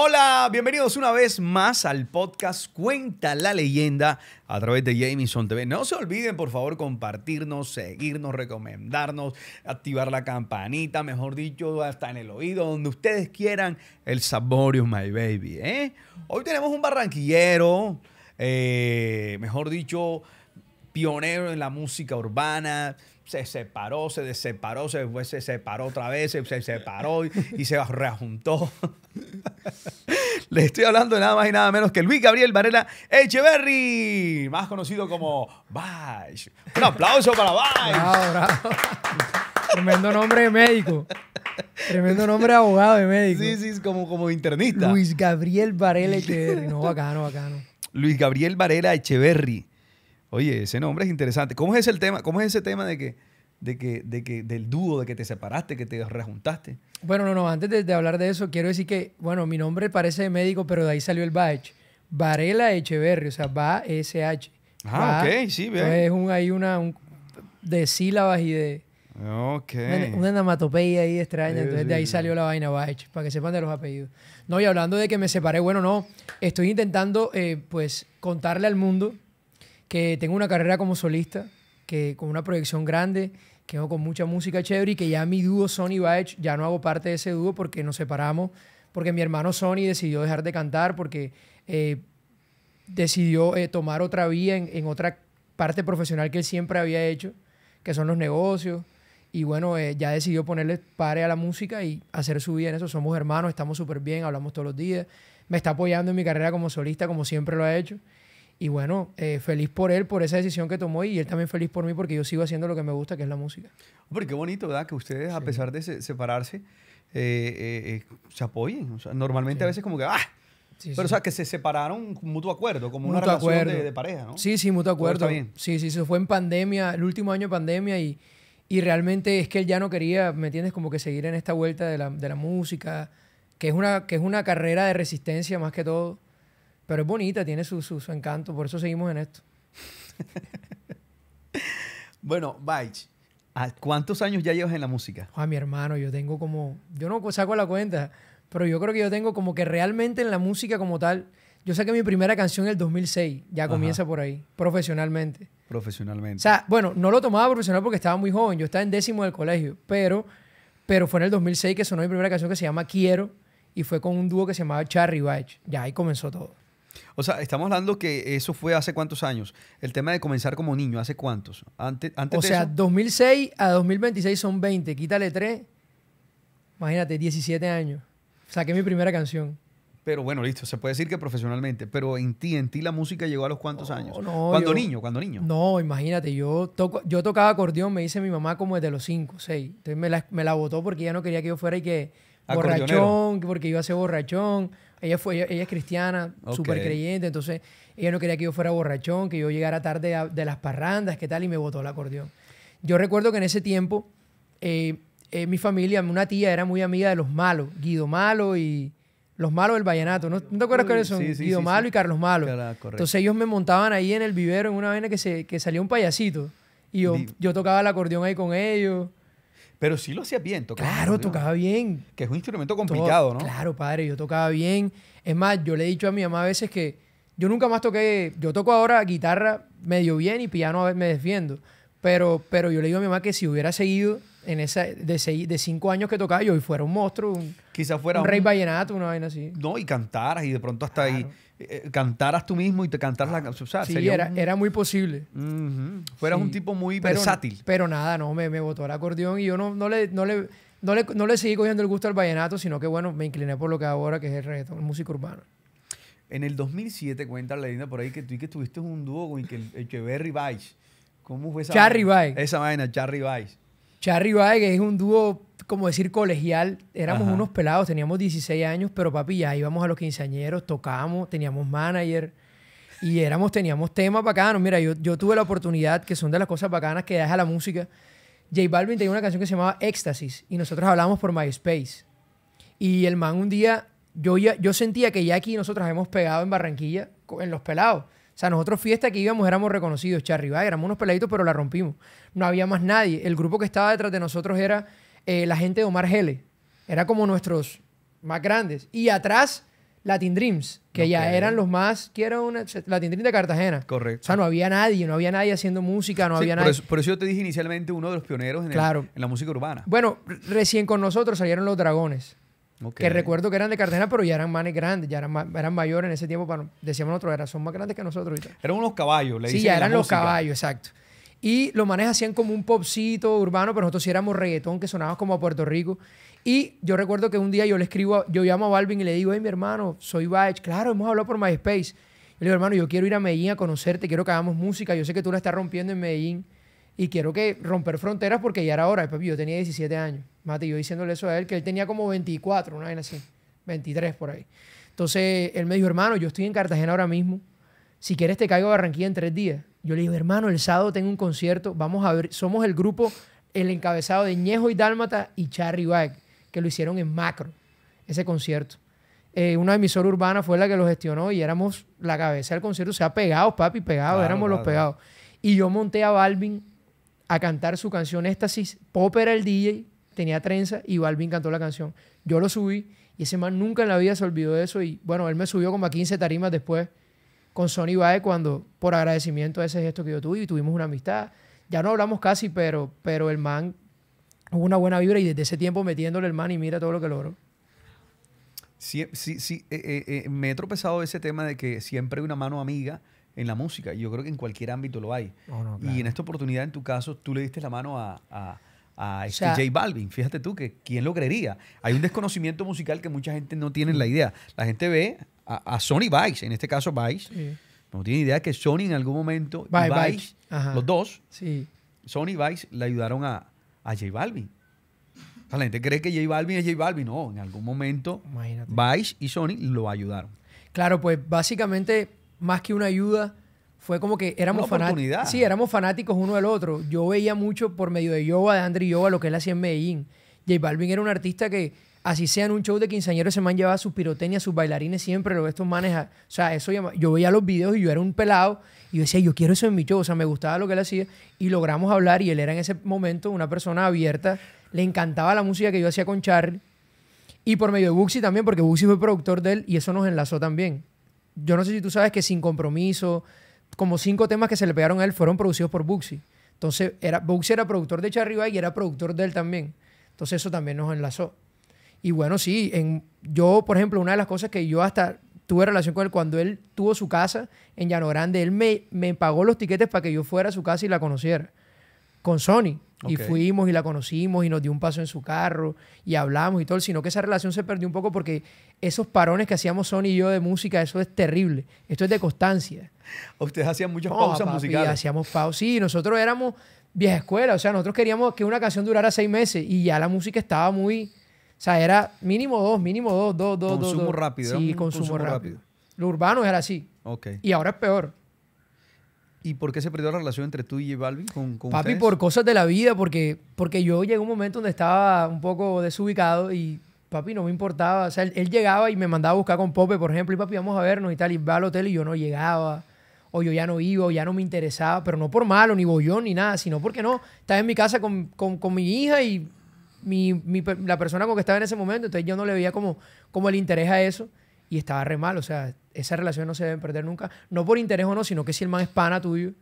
Hola, bienvenidos una vez más al podcast Cuenta la leyenda a través de Jamison TV. No se olviden, por favor, compartirnos, seguirnos, recomendarnos, activar la campanita, mejor dicho, hasta en el oído, donde ustedes quieran. El saborio, my baby. ¿eh? Hoy tenemos un barranquillero, eh, mejor dicho, pionero en la música urbana, se separó, se desseparó, se, fue se separó otra vez, se, separó y, se reajuntó. Le estoy hablando de nada más y nada menos que Luis Gabriel Varela Echeverry, más conocido como Bash. Un aplauso para Bash. Tremendo nombre de médico. Tremendo nombre de abogado de médico. Sí, sí, como, como internista. Luis Gabriel Varela Echeverry. No, bacano, bacano. Luis Gabriel Varela Echeverry Oye, ese nombre es interesante. ¿Cómo es ese tema? ¿Cómo es ese tema de que, de que, de que, del dúo, de que te separaste, que te rejuntaste? Bueno, no, no, antes de, hablar de eso, quiero decir que, bueno, mi nombre parece médico, pero de ahí salió el Baech. Varela Echeverri, o sea, va e h Ah, ok, sí, bien. Es un, hay una de sílabas y de. Ok. Una, una ahí extraña. entonces de ahí salió la vaina Baech, para que sepan de los apellidos. No, y hablando de que me separé, bueno, no. Estoy intentando, eh, pues, contarle al mundo que tengo una carrera como solista, que con una proyección grande, que hago con mucha música chévere y que ya mi dúo Sony Baech, ya no hago parte de ese dúo porque nos separamos, porque mi hermano Sony decidió dejar de cantar, porque eh, decidió eh, tomar otra vía en, otra parte profesional que él siempre había hecho, que son los negocios. Y bueno, eh, ya decidió ponerle pare a la música y hacer su vida en eso. Somos hermanos, estamos súper bien, hablamos todos los días. Me está apoyando en mi carrera como solista, como siempre lo ha hecho. Y bueno, eh, feliz por él, por esa decisión que tomó y él también feliz por mí porque yo sigo haciendo lo que me gusta, que es la música. Hombre, qué bonito, ¿verdad? Que ustedes, a pesar de separarse, eh, eh, se apoyen. normalmente a veces como que, ¡ah! pero, o sea, que se separaron mutuo acuerdo, como una relación de, pareja, ¿no? Sí, sí, mutuo acuerdo. Sí, sí, se fue en pandemia, el último año de pandemia y, y realmente es que él ya no quería, ¿me entiendes? Como que seguir en esta vuelta de la, de la música, que es, una, que es una carrera de resistencia más que todo pero es bonita, tiene su, encanto, por eso seguimos en esto. bueno, Baich, cuántos años ya llevas en la música? A ah, mi hermano, yo tengo como, yo no saco la cuenta, pero yo creo que yo tengo como que realmente en la música como tal, yo saqué mi primera canción en el 2006, ya comienza por ahí, profesionalmente. Profesionalmente. O sea, bueno, no lo tomaba profesional porque estaba muy joven, yo estaba en décimo del colegio, pero, pero fue en el 2006 que sonó mi primera canción que se llama Quiero y fue con un dúo que se llamaba Charry Baich. Ya ahí comenzó todo. O sea, estamos hablando que eso fue hace cuántos años. El tema de comenzar como niño, ¿hace cuántos? Antes, antes o sea, 2006 a 2026 son 20. Quítale 3. Imagínate, 17 años. Saqué mi primera canción. Pero bueno, listo, se puede decir que profesionalmente, pero en ti, en ti la música llegó a los cuántos años. cuando niño, cuando niño. No, imagínate, yo, toco, yo tocaba acordeón, me dice mi mamá como desde los 5, 6. Entonces me la, me botó porque ella no quería que yo fuera y que borrachón, porque iba a ser borrachón. Ella, fue, ella, es cristiana, súper creyente, entonces ella no quería que yo fuera borrachón, que yo llegara tarde de las parrandas, qué tal, y me botó el acordeón. Yo recuerdo que en ese tiempo eh, eh, mi familia, una tía era muy amiga de los malos, Guido Malo y los malos del vallenato, ¿no, te acuerdas cuáles son? Guido Malo y Carlos Malo. entonces ellos me montaban ahí en el vivero en una vaina que, se, que salía un payasito y yo, yo tocaba el acordeón ahí con ellos. Pero sí lo hacías bien, tocaba. Claro, tocaba bien. Que es un instrumento complicado, ¿no? Claro, padre, yo tocaba bien. Es más, yo le he dicho a mi mamá a veces que yo nunca más toqué, yo toco ahora guitarra medio bien y piano a ver me defiendo. Pero, pero yo le digo a mi mamá que si hubiera seguido en esa, de, de cinco años que tocaba, yo hoy fuera un monstruo, un, Quizás fuera un, rey vallenato, una vaina así. No, y cantaras y de pronto hasta ahí eh, cantaras tú mismo y te cantaras la ah, canción. sí, era, muy posible. Fueras un tipo muy versátil. Pero nada, no, me, me botó el acordeón y yo no, no le... le no le, seguí cogiendo el gusto al vallenato, sino que bueno, me incliné por lo que ahora que es el reggaetón, música urbana. En el 2007 cuenta la linda por ahí que tú que tuviste un dúo con el Echeverry Vice. ¿Cómo fue esa Charry Vice. Esa vaina, Charry Vice. Charry Vice, que es un dúo como decir colegial, éramos unos pelados, teníamos 16 años, pero papi, ya íbamos a los quinceañeros, tocábamos, teníamos manager y éramos, teníamos temas bacanos. Mira, yo, yo tuve la oportunidad, que son de las cosas bacanas que deja la música. J Balvin tenía una canción que se llamaba Éxtasis y nosotros hablábamos por MySpace. Y el man un día, yo, yo sentía que ya aquí nosotros hemos pegado en Barranquilla, en los pelados. O sea, nosotros fiesta que íbamos éramos reconocidos, Charry, éramos unos peladitos, pero la rompimos. No había más nadie. El grupo que estaba detrás de nosotros era eh, la gente de Omar Gele. Era como nuestros más grandes. Y atrás, Latin Dreams, que ya eran los más, que era una Latin Dreams de Cartagena. Correcto. O sea, no había nadie, no había nadie haciendo música, no había nada. nadie. por eso yo te dije inicialmente uno de los pioneros en, claro. en la música urbana. Bueno, recién con nosotros salieron los dragones. Que recuerdo que eran de Cartagena, pero ya eran manes grandes, ya eran, mayores en ese tiempo. Para, decíamos nosotros, eran, son más grandes que nosotros. Eran unos caballos, le Sí, ya eran los caballos, exacto. Y los manes hacían como un popcito urbano, pero nosotros sí éramos reggaetón que sonaba como a Puerto Rico. Y yo recuerdo que un día yo le escribo, yo llamo a Balvin y le digo, hey, mi hermano, soy Bach. Claro, hemos hablado por MySpace. y le digo, hermano, yo quiero ir a Medellín a conocerte, quiero que hagamos música. Yo sé que tú la estás rompiendo en Medellín y quiero que romper fronteras porque ya era hora. Papi, yo tenía 17 años. Mate, yo diciéndole eso a él, que él tenía como 24, una vez así, 23 por ahí. Entonces él me dijo, hermano, yo estoy en Cartagena ahora mismo. Si quieres, te caigo a Barranquilla en tres días. Yo le digo, hermano, el sábado tengo un concierto, vamos a ver, somos el grupo, el encabezado de Ñejo y Dálmata y Charry Wag, que lo hicieron en macro, ese concierto. Eh, una emisora urbana fue la que lo gestionó y éramos la cabeza del concierto, o sea, pegados, papi, pegados, éramos los pegados. Y yo monté a Balvin a cantar su canción Éxtasis, Pop el DJ, tenía trenza y Balvin cantó la canción. Yo lo subí y ese man nunca en la vida se olvidó de eso y bueno, él me subió como a 15 tarimas después con Sony Bae cuando, por agradecimiento a ese gesto que yo tuve y tuvimos una amistad. Ya no hablamos casi, pero, pero el man hubo una buena vibra y desde ese tiempo metiéndole el man y mira todo lo que logró. Sí, sí, sí. Eh, eh, eh, me he tropezado ese tema de que siempre hay una mano amiga en la música. Y yo creo que en cualquier ámbito lo hay. Y en esta oportunidad, en tu caso, tú le diste la mano a, este J Balvin. Fíjate tú, que ¿quién lo creería? Hay un desconocimiento musical que mucha gente no tiene la idea. La gente ve a, Sony Vice, en este caso Vice. No tiene idea que Sony en algún momento, Bye, Vice, los dos, sí. Sony y Vice le ayudaron a, J Balvin. la gente cree que J Balvin es J Balvin. No, en algún momento Imagínate. Vice y Sony lo ayudaron. Claro, pues básicamente, más que una ayuda, fue como que éramos fanáticos. Sí, éramos fanáticos uno del otro. Yo veía mucho por medio de Yoba, de y Yoba, lo que él hacía en Medellín. J Balvin era un artista que así sean un show de quinceañeros, se man llevaba sus pirotecnia, sus bailarines siempre, lo estos manes. O sea, eso yo veía los videos y yo era un pelado y yo decía, yo quiero eso en mi show. O sea, me gustaba lo que él hacía y logramos hablar y él era en ese momento una persona abierta. Le encantaba la música que yo hacía con Charlie y por medio de Buxi también, porque Buxi fue productor de él y eso nos enlazó también. Yo no sé si tú sabes que Sin Compromiso, como cinco temas que se le pegaron a él fueron producidos por Buxi. Entonces, era, Buxi era productor de Charlie y era productor de él también. Entonces, eso también nos enlazó. Y bueno, sí, en, yo, por ejemplo, una de las cosas que yo hasta tuve relación con él cuando él tuvo su casa en Llano Grande, él me, me pagó los tiquetes para que yo fuera a su casa y la conociera con Sony. Y fuimos y la conocimos y nos dio un paso en su carro y hablamos y todo, sino que esa relación se perdió un poco porque esos parones que hacíamos Sony y yo de música, eso es terrible. Esto es de constancia. Ustedes hacían muchas pausas musicales. Hacíamos pausas. Sí, nosotros éramos vieja escuela, o sea, nosotros queríamos que una canción durara seis meses y ya la música estaba muy o sea, era mínimo dos, mínimo dos, dos, dos, dos. Rápido, sí, consumo, rápido. Sí, consumo, rápido. Lo urbano era así. Ok. Y ahora es peor. ¿Y por qué se perdió la relación entre tú y J Balvin con, con Papi, por cosas de la vida, porque, porque yo llegué a un momento donde estaba un poco desubicado y papi, no me importaba. O sea, él, llegaba y me mandaba a buscar con Pope, por ejemplo, y papi, vamos a vernos y tal, y va al hotel y yo no llegaba, o yo ya no iba, o ya no me interesaba, pero no por malo, ni bollón, ni nada, sino porque no, estaba en mi casa con, con, con mi hija y mi, mi, la persona con que estaba en ese momento, entonces yo no le veía como, como el interés a eso y estaba re mal, o sea, esa relación no se debe perder nunca, no por interés o no, sino que si el man es pana tuyo.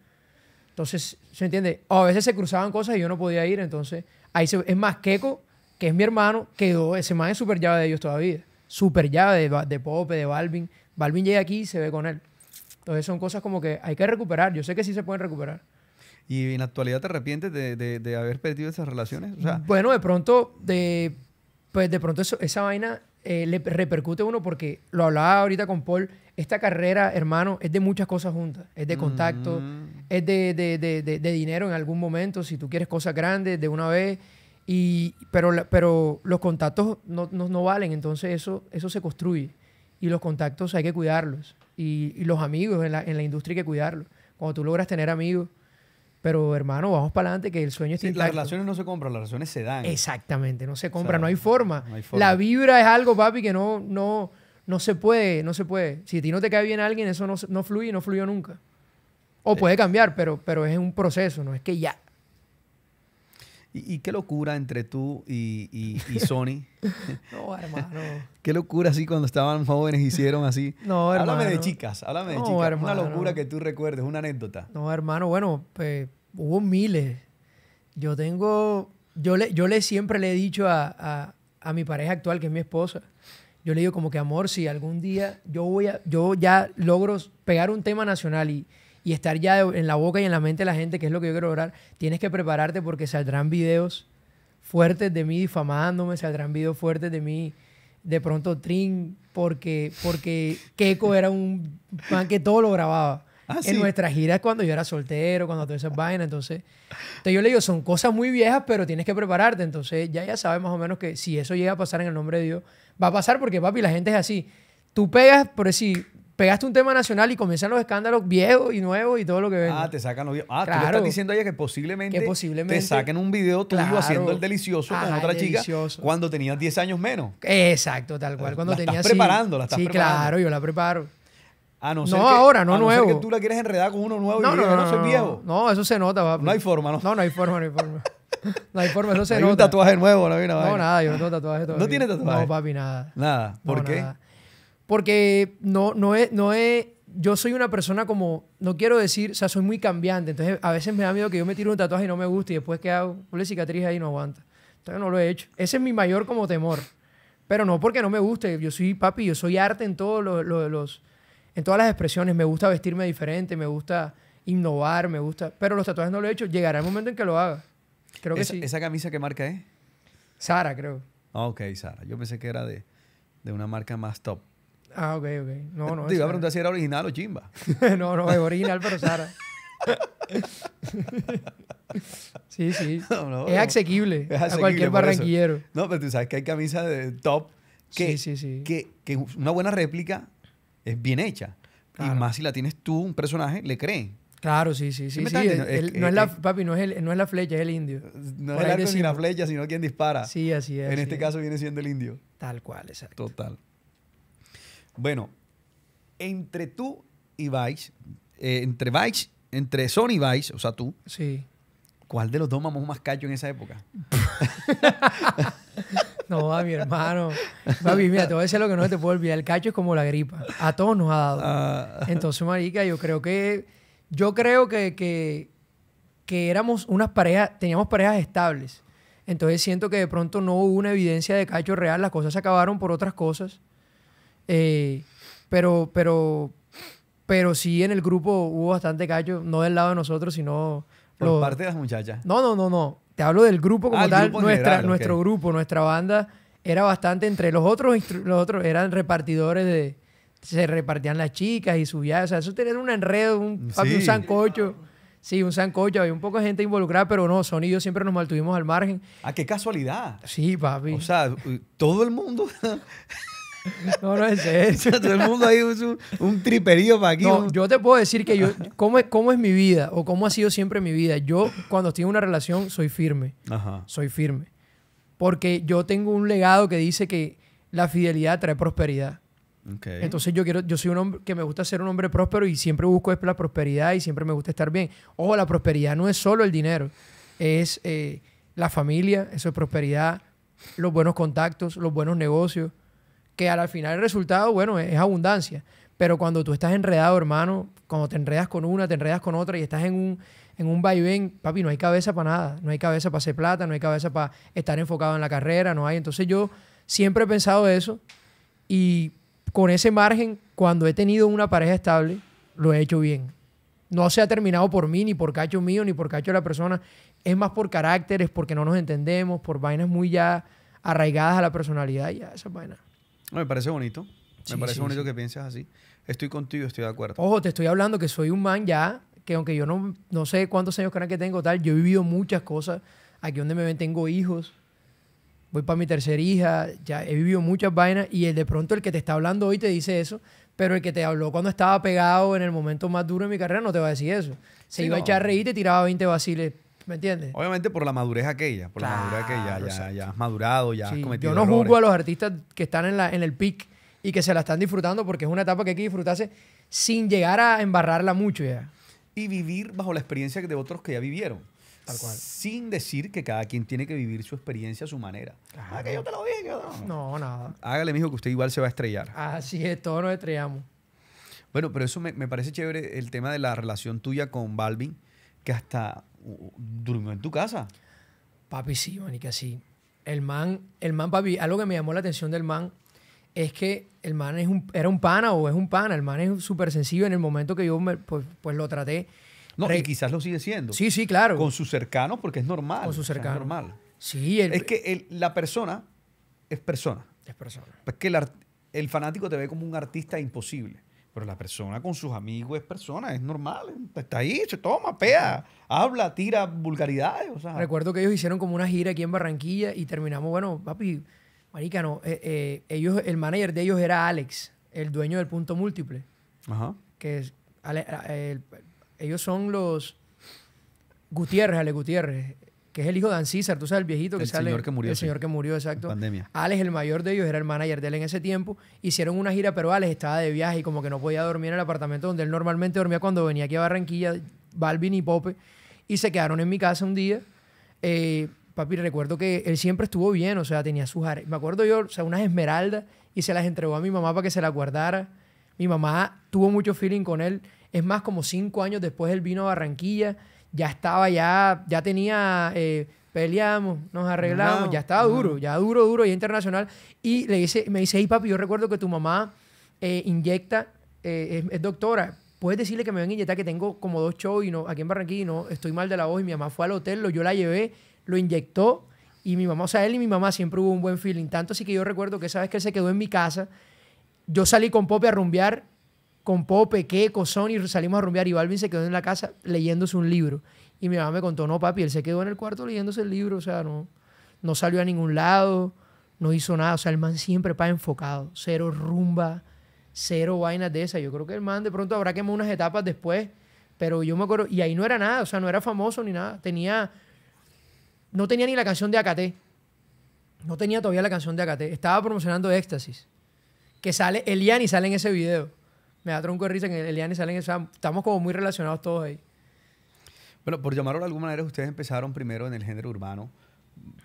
Entonces, ¿se entiende? O a veces se cruzaban cosas y yo no podía ir, entonces ahí es más, Keiko, que es mi hermano, quedó, ese man es súper llave de ellos todavía, súper llave de, de Pope, de Balvin, Balvin llega aquí y se ve con él. Entonces son cosas como que hay que recuperar, yo sé que sí se pueden recuperar. ¿Y en la actualidad te arrepientes de, de, de haber perdido esas relaciones? bueno, de pronto, de, pues de pronto esa vaina eh, le repercute a uno porque lo hablaba ahorita con Paul, esta carrera, hermano, es de muchas cosas juntas. Es de contacto, mm. es de, de, dinero en algún momento, si tú quieres cosas grandes de una vez. Y, pero, pero los contactos no, no, no valen, entonces eso, eso se construye. Y los contactos hay que cuidarlos. Y, y los amigos en la, en la industria hay que cuidarlos. Cuando tú logras tener amigos, pero hermano, vamos para adelante, que el sueño está Las relaciones no se compran, las relaciones se dan. Exactamente, no se compran, no, hay forma. La vibra es algo, papi, que no, no, no se puede, no se puede. Si a ti no te cae bien alguien, eso no, no fluye, no fluyó nunca. O eh, puede cambiar, pero, pero es un proceso, no es que ya. Y, qué locura entre tú y, Sony. no, hermano. qué locura así cuando estaban jóvenes hicieron así. No, hermano. Háblame de chicas, háblame de no, chicas. Hermano. Una locura que tú recuerdes, una anécdota. No, hermano, bueno, pues hubo miles. Yo tengo, yo le, yo le siempre le he dicho a, mi pareja actual, que es mi esposa, yo le digo como que amor, si algún día yo voy a, yo ya logro pegar un tema nacional y, estar ya en la boca y en la mente de la gente, que es lo que yo quiero lograr, tienes que prepararte porque saldrán videos fuertes de mí difamándome, saldrán videos fuertes de mí de pronto Trin, porque, porque Keiko era un pan que todo lo grababa. Ah, en nuestras giras cuando yo era soltero, cuando todo esas vainas. Entonces, entonces, yo le digo, son cosas muy viejas, pero tienes que prepararte. Entonces ya ya sabes más o menos que si eso llega a pasar en el nombre de Dios, va a pasar porque, papi, la gente es así. Tú pegas, por decir, pegaste un tema nacional y comienzan los escándalos viejos y nuevos y todo lo que ven. Ah, te sacan los viejos. Ah, tú estás diciendo a ella que posiblemente, te saquen un video tuyo haciendo el delicioso con ah, otra chica cuando tenías 10 años menos. Exacto, tal cual. Cuando tenías, estás Sí, claro, yo la preparo. A no, ser no ahora, no nuevo. No que tú la quieres enredar con uno nuevo y no, no, no, soy viejo. No, eso se nota, papi. No hay forma, ¿no? No, no hay forma, no hay forma. No hay forma, eso se hay nota. un tatuaje nuevo, no, vez. no nada, yo no tengo tatuaje todavía. ¿No tiene tatuaje? No, papi, nada. Nada, ¿por qué? Porque no, no es, no es, yo soy una persona como, no quiero decir, o sea, soy muy cambiante, entonces a veces me da miedo que yo me tire un tatuaje y no me guste y después que hago, una cicatriz ahí y no aguanta. Entonces no lo he hecho. Ese es mi mayor como temor. Pero no porque no me guste, yo soy papi, yo soy arte en todos los, los en todas las expresiones. Me gusta vestirme diferente, me gusta innovar, me gusta. Pero los tatuajes no lo he hecho. Llegará el momento en que lo haga. Creo que sí. ¿Esa camisa qué marca es? Sara, creo. Ah, ok, Sara. Yo pensé que era de, una marca más top. Ah, ok, ok. No, no. Te iba a preguntar si era original o chimba. no, no, es original, pero Sara. sí, sí. es, asequible a cualquier barranquillero. No, pero tú sabes que hay camisas de top que, Que, que, una buena réplica es bien hecha. Y más si la tienes tú, un personaje, le cree. Claro, sí, sí, sí. no es la, papi, no es, la flecha, es el indio. No es el arco la flecha, sino quien dispara. Sí, así es. En este caso viene siendo el indio. Tal cual, exacto. Total. Bueno, entre tú y Vice, eh, entre Vice, entre Sony y Vice, o sea, tú. Sí. ¿Cuál de los dos mamó más cacho en esa época? No, a mi hermano. Mami, mira, te voy a decir lo que no te puedo olvidar. El cacho es como la gripa. A todos nos ha dado. Ah. Entonces, marica, yo creo que... Yo creo que, que, éramos unas parejas... Teníamos parejas estables. Entonces siento que de pronto no hubo una evidencia de cacho real. Las cosas se acabaron por otras cosas. Eh, pero, pero, pero sí en el grupo hubo bastante cacho, no del lado de nosotros, sino... Por parte de las muchachas. No, no, no, no. Te hablo del grupo como ah, tal, nuestra, nuestro grupo, nuestra banda era bastante entre los otros, los otros eran repartidores de se repartían las chicas y subía, o sea, eso tenía un enredo, un, sancocho. Sí, un sancocho, había un poco de gente involucrada, pero no, Sony y yo siempre nos mantuvimos al margen. Ah, qué casualidad. Sí, papi. O sea, todo el mundo No, no, es eso. Todo el mundo ahí un, un triperío para aquí. yo te puedo decir que yo, cómo es, cómo es mi vida o cómo ha sido siempre mi vida. Yo, cuando estoy en una relación, soy firme. Soy firme. Porque yo tengo un legado que dice que la fidelidad trae prosperidad. Entonces yo quiero, yo soy un hombre que me gusta ser un hombre próspero y siempre busco la prosperidad y siempre me gusta estar bien. Ojo, la prosperidad no es solo el dinero, es eh, la familia, eso es prosperidad, los buenos contactos, los buenos negocios que al final el resultado, bueno, es, abundancia. Pero cuando tú estás enredado, hermano, cuando te enredas con una, te enredas con otra y estás en un, en un vaivén, papi, no hay cabeza para nada. No hay cabeza para hacer plata, no hay cabeza para estar enfocado en la carrera, no hay. Entonces yo siempre he pensado eso y con ese margen, cuando he tenido una pareja estable, lo he hecho bien. No se ha terminado por mí, ni por cacho mío, ni por cacho de la persona. Es más por caracteres, porque no nos entendemos, por vainas muy ya arraigadas a la personalidad, ya esas vainas. No, me parece bonito. me parece bonito que pienses así. Estoy contigo, estoy de acuerdo. Ojo, te estoy hablando que soy un man ya, que aunque yo no, no sé cuántos años que tengo, tal, yo he vivido muchas cosas. Aquí donde me ven tengo hijos, voy para mi tercera hija, ya he vivido muchas vainas y el de pronto el que te está hablando hoy te dice eso, pero el que te habló cuando estaba pegado en el momento más duro de mi carrera no te va a decir eso. Se iba a echar a reír y te tiraba 20 vaciles ¿Me entiendes? Obviamente por la madurez aquella, por la madurez aquella, ya, has madurado, ya has cometido Yo no juzgo a los artistas que están en, la, en el pic y que se la están disfrutando porque es una etapa que hay que disfrutarse sin llegar a embarrarla mucho ya. Y vivir bajo la experiencia de otros que ya vivieron. Tal cual. Sin decir que cada quien tiene que vivir su experiencia a su manera. Ah, que yo te lo dije. No. no, nada. Hágale, mijo, que usted igual se va a estrellar. Así es, todos nos estrellamos. Bueno, pero eso me, me, parece chévere el tema de la relación tuya con Balvin, que hasta durmió en tu casa. Papi, sí, manica, sí. El man, el man, papi, algo que me llamó la atención del man es que el man es un, era un pana o es un pana. El man es súper sencillo en el momento que yo pues, pues, lo traté. No, y quizás lo sigue siendo. Sí, sí, claro. Con sus cercanos, porque es normal. Con sus cercanos. es normal. Sí. es que la persona es persona. Es persona. Es que el, el fanático te ve como un artista imposible. Pero la persona con sus amigos es persona, es normal. Está ahí, se toma, pea, habla, tira vulgaridades. Recuerdo que ellos hicieron como una gira aquí en Barranquilla y terminamos, bueno, papi, marica, no. Eh, eh, ellos, el manager de ellos era Alex, el dueño del punto múltiple. Ajá. Que eh, ellos son los Gutiérrez, Ale Gutiérrez que es el hijo de Ancísar, tú sabes, el viejito que sale. El señor que murió. El señor que murió, exacto. Pandemia. Alex, el mayor de ellos, era el manager de él en ese tiempo. Hicieron una gira, pero Alex estaba de viaje y como que no podía dormir en el apartamento donde él normalmente dormía cuando venía aquí a Barranquilla, Balvin y Pope. Y se quedaron en mi casa un día. Eh, papi, recuerdo que él siempre estuvo bien, o sea, tenía sus áreas. Me acuerdo yo, o sea, unas esmeraldas y se las entregó a mi mamá para que se las guardara. Mi mamá tuvo mucho feeling con él. Es más, como cinco años después él vino a Barranquilla ya estaba, ya, ya tenía, eh, peleamos, nos arreglamos, ya estaba duro, ya duro, duro, y internacional. Y le dice, me dice, hey papi, yo recuerdo que tu mamá eh, inyecta, eh, es, doctora, puedes decirle que me ven a inyectar, que tengo como dos shows y no, aquí en Barranquilla y no, estoy mal de la voz y mi mamá fue al hotel, lo, yo la llevé, lo inyectó. Y mi mamá, o sea, él y mi mamá siempre hubo un buen feeling. Tanto así que yo recuerdo que esa vez que él se quedó en mi casa, yo salí con Pope a rumbear con Pope, Keco, Sony, salimos a rumbear y Balvin se quedó en la casa leyéndose un libro. Y mi mamá me contó, no, papi, él se quedó en el cuarto leyéndose el libro, o sea, no, no salió a ningún lado, no hizo nada, o sea, el man siempre pa enfocado, cero rumba, cero vainas de esa Yo creo que el man de pronto habrá quemado unas etapas después, pero yo me acuerdo, y ahí no era nada, o sea, no era famoso ni nada, tenía, no tenía ni la canción de Acate, no tenía todavía la canción de Acate, estaba promocionando Éxtasis, que sale, y sale en ese video me da tronco de risa que Eliane y salen, estamos como muy relacionados todos ahí. Bueno, por llamarlo de alguna manera, ustedes empezaron primero en el género urbano,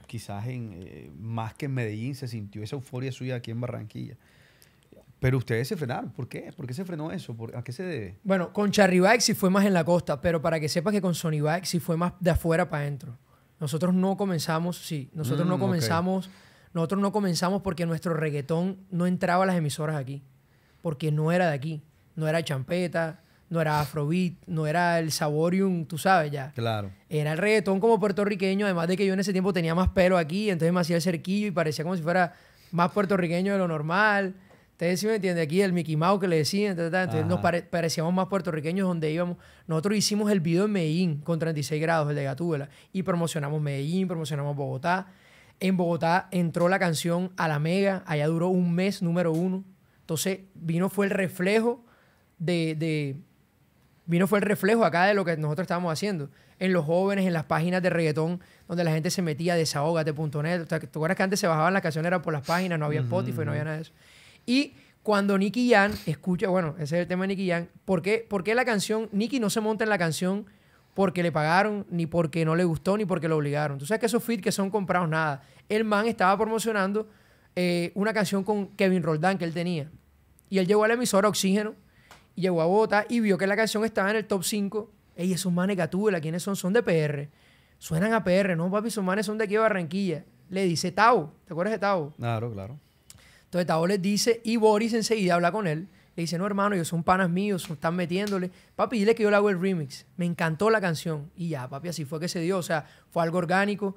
quizás en eh, más que en Medellín se sintió esa euforia suya aquí en Barranquilla. Pero ustedes se frenaron. ¿Por qué? ¿Por qué se frenó eso? ¿A qué se debe? Bueno, con Charry sí fue más en la costa, pero para que sepas que con Sony Bike sí fue más de afuera para adentro. Nosotros no comenzamos, sí, nosotros no mm, comenzamos, nosotros no comenzamos porque nuestro reggaetón no entraba a las emisoras aquí, porque no era de aquí no era champeta, no era afrobeat, no era el saborium, tú sabes ya. Claro. Era el reggaetón como puertorriqueño, además de que yo en ese tiempo tenía más pelo aquí, entonces me hacía el cerquillo y parecía como si fuera más puertorriqueño de lo normal. Ustedes sí me entienden, aquí el Mickey Mouse que le decían, entonces nos parecíamos más puertorriqueños donde íbamos. Nosotros hicimos el video en Medellín con 36 grados, el de Gatúbela, y promocionamos Medellín, promocionamos Bogotá. En Bogotá entró la canción a la mega, allá duró un mes número uno. Entonces vino, fue el reflejo de, Vino fue el reflejo acá de lo que nosotros estábamos haciendo. En los jóvenes, en las páginas de reggaetón, donde la gente se metía desahogate.net. O sea, tú acuerdas que antes se bajaban las canciones eran por las páginas? No había Spotify, no había nada de eso. Y cuando Nicky Yan escucha, bueno, ese es el tema de Nicky Yan, ¿por qué, la canción, Nicky no se monta en la canción porque le pagaron, ni porque no le gustó, ni porque lo obligaron? Tú sabes que esos feeds que son comprados, nada. El man estaba promocionando eh, una canción con Kevin Roldán que él tenía. Y él llegó a la emisora Oxígeno y llegó a Bogotá y vio que la canción estaba en el top 5. Ey, esos manes Gatúbela, ¿quiénes son? Son de PR. Suenan a PR, ¿no, papi? sus manes son de aquí de Barranquilla. Le dice Tau. ¿Te acuerdas de Tao? Claro, claro. Entonces Tao les dice y Boris enseguida habla con él. Le dice, no, hermano, ellos son panas míos, están metiéndole. Papi, dile que yo le hago el remix. Me encantó la canción. Y ya, papi, así fue que se dio. O sea, fue algo orgánico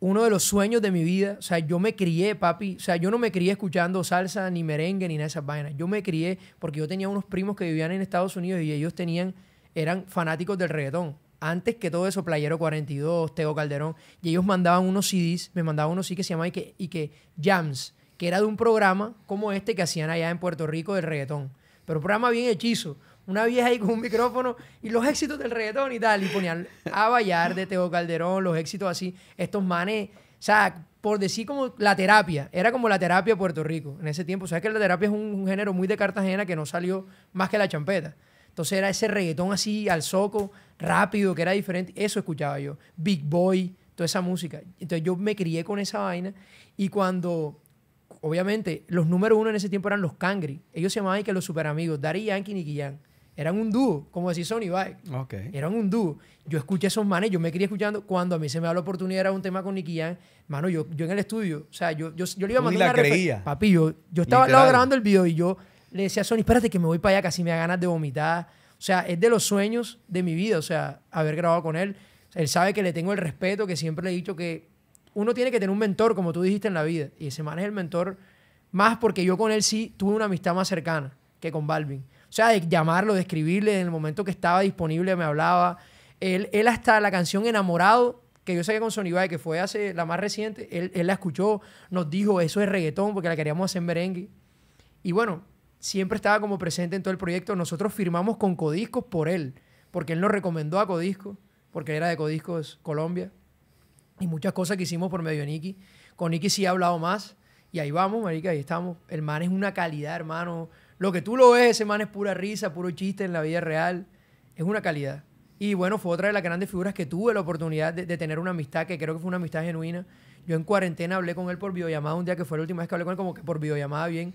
uno de los sueños de mi vida. O sea, yo me crié, papi. O sea, yo no me crié escuchando salsa, ni merengue, ni nada de esas vainas. Yo me crié porque yo tenía unos primos que vivían en Estados Unidos y ellos tenían, eran fanáticos del reggaetón. Antes que todo eso, Playero 42, Teo Calderón. Y ellos mandaban unos CDs, me mandaban unos CDs que se llamaban y que, y que Jams, que era de un programa como este que hacían allá en Puerto Rico del reggaetón. Pero un programa bien hechizo una vieja ahí con un micrófono y los éxitos del reggaetón y tal. Y ponían a Bayard, de Teo Calderón, los éxitos así. Estos manes, o sea, por decir como la terapia, era como la terapia de Puerto Rico en ese tiempo. Sabes que la terapia es un, género muy de Cartagena que no salió más que la champeta. Entonces era ese reggaetón así al soco, rápido, que era diferente. Eso escuchaba yo. Big Boy, toda esa música. Entonces yo me crié con esa vaina y cuando obviamente, los número uno en ese tiempo eran los Cangri. Ellos se llamaban que los super amigos, Dari Yankee y Guillán eran un dúo, como decía Sony Bike. Eran un dúo. Yo escuché esos manes, yo me quería escuchando. Cuando a mí se me da la oportunidad, era un tema con Nicky Jan. Mano, yo, yo en el estudio, o sea, yo, yo, yo le iba a mandar. Ni la creía. Papi, yo, estaba grabando el video y yo le decía a Sony, espérate que me voy para allá, casi me da ganas de vomitar. O sea, es de los sueños de mi vida, o sea, haber grabado con él. Él sabe que le tengo el respeto, que siempre le he dicho que uno tiene que tener un mentor, como tú dijiste en la vida. Y ese man es el mentor más porque yo con él sí tuve una amistad más cercana que con Balvin. O sea, de llamarlo, de escribirle, en el momento que estaba disponible me hablaba. Él, él hasta la canción Enamorado, que yo saqué con Sony Bay, que fue hace la más reciente, él, él, la escuchó, nos dijo, eso es reggaetón, porque la queríamos hacer merengue. Y bueno, siempre estaba como presente en todo el proyecto. Nosotros firmamos con Codiscos por él, porque él nos recomendó a Codiscos, porque era de Codiscos Colombia. Y muchas cosas que hicimos por medio de Nicky. Con Nicky sí he hablado más. Y ahí vamos, marica, ahí estamos. El man es una calidad, hermano. Lo que tú lo ves, ese man es pura risa, puro chiste en la vida real. Es una calidad. Y bueno, fue otra de las grandes figuras que tuve la oportunidad de, tener una amistad, que creo que fue una amistad genuina. Yo en cuarentena hablé con él por videollamada un día que fue la última vez que hablé con él, como que por videollamada bien.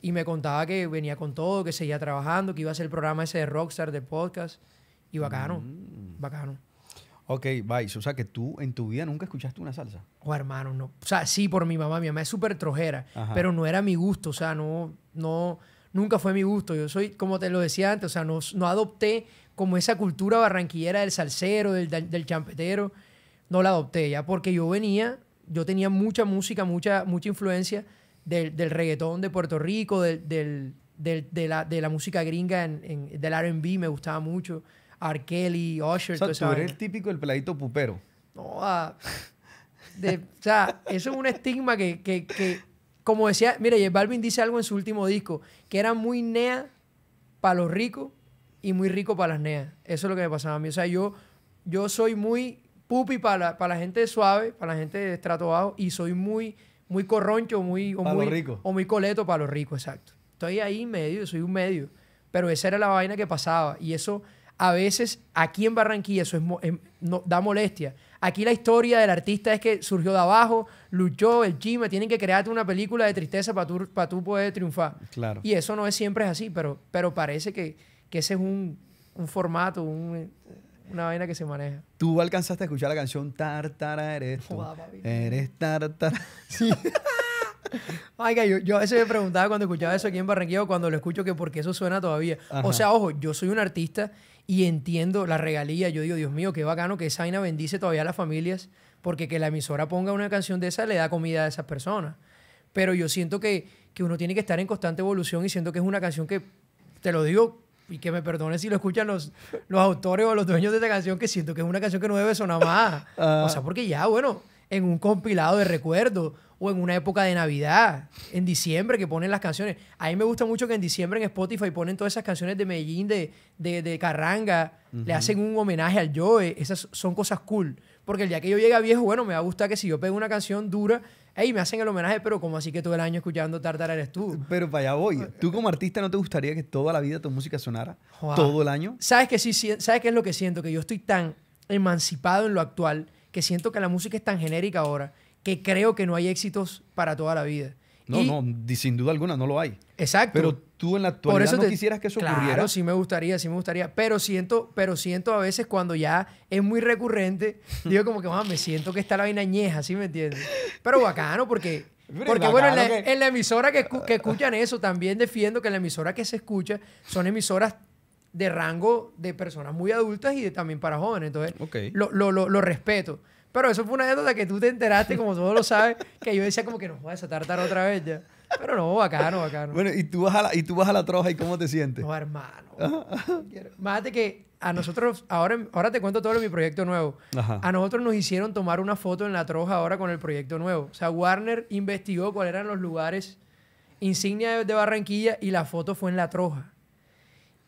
Y me contaba que venía con todo, que seguía trabajando, que iba a hacer el programa ese de Rockstar, de podcast. Y bacano, mm. bacano. Ok, vice. O sea, que tú en tu vida nunca escuchaste una salsa. O oh, hermano, no. O sea, sí, por mi mamá. Mi mamá es súper trojera, pero no era mi gusto. O sea, no, no, nunca fue mi gusto. Yo soy, como te lo decía antes, o sea, no, adopté como esa cultura barranquillera del salsero, del, champetero. No la adopté ya, porque yo venía, yo tenía mucha música, mucha, mucha influencia del, reggaetón de Puerto Rico, de, la, música gringa, del RB me gustaba mucho. R. Kelly, Usher, o sea, tú el típico del peladito pupero. No, ah, o sea, eso es un estigma que como decía, mira, J Balvin dice algo en su último disco, que era muy nea para los ricos y muy rico para las neas. Eso es lo que me pasaba a mí. O sea, yo, yo soy muy pupi para la, para la gente suave, para la gente de estrato bajo, y soy muy, muy corroncho, muy, o, muy, rico. o muy coleto para los ricos, exacto. Estoy ahí medio, soy un medio. Pero esa era la vaina que pasaba. Y eso, a veces, aquí en Barranquilla, eso em, da molestia. Aquí la historia del artista es que surgió de abajo, luchó, el chisme, tienen que crearte una película de tristeza para tú, para tú poder triunfar. Claro. Y eso no es siempre es así, pero, pero parece que, que ese es un, un formato, eh, una vaina que se maneja. Tú alcanzaste a escuchar la canción Tartara eres tú. Eres tartara. yo, yo, a veces me preguntaba cuando escuchaba eso aquí en Barranquilla o cuando lo escucho que por qué eso suena todavía. O sea, ojo, yo soy un artista y entiendo la regalía. Yo digo, Dios mío, qué bacano que esa vaina bendice todavía a las familias porque que la emisora ponga una canción de esa le da comida a esas personas. Pero yo siento que, uno tiene que estar en constante evolución y siento que es una canción que, te lo digo, y que me perdone si lo escuchan los, los autores o los dueños de esta canción, que siento que es una canción que no debe sonar más. Ah. O sea, porque ya, bueno, en un compilado de recuerdos o en una época de Navidad, en diciembre que ponen las canciones. A mí me gusta mucho que en diciembre en Spotify ponen todas esas canciones de Medellín, de, de, Carranga, le hacen un homenaje al Joe, esas son cosas cool. Porque el día que yo llegue a viejo, bueno, me va a gustar que si yo pego una canción dura, ey, me hacen el homenaje, pero como así que todo el año escuchando Tartar eres tú. Pero para allá voy. ¿Tú como artista no te gustaría que toda la vida tu música sonara? ¿Todo el año? ¿Sabes que ¿Sabes qué es lo que siento? Que yo estoy tan emancipado en lo actual que siento que la música es tan genérica ahora que creo que no hay éxitos para toda la vida. No, no, sin duda alguna no lo hay. Exacto. Pero tú en la actualidad no quisieras que eso ocurriera. Claro, sí me gustaría, sí me gustaría. Pero siento, pero siento a veces cuando ya es muy recurrente, digo como que, ah, me siento que está la vaina ñeja, ¿sí me entiendes? Pero bacano porque... Porque bueno, en la, emisora que, escuchan eso, también defiendo que en la emisora que se escucha son emisoras de rango de personas muy adultas y también para jóvenes. Entonces, lo, respeto. Pero eso fue una anécdota que tú te enteraste, como todos lo sabes, que yo decía como que nos voy a desatartar otra vez ya. Pero no, bacano, bacano. Bueno, y tú vas a la, y tú vas a la troja y cómo te sientes. No, hermano. de que a nosotros, ahora, ahora te cuento todo de mi proyecto nuevo. A nosotros nos hicieron tomar una foto en la troja ahora con el proyecto nuevo. O sea, Warner investigó cuáles eran los lugares insignia de, de Barranquilla y la foto fue en la troja.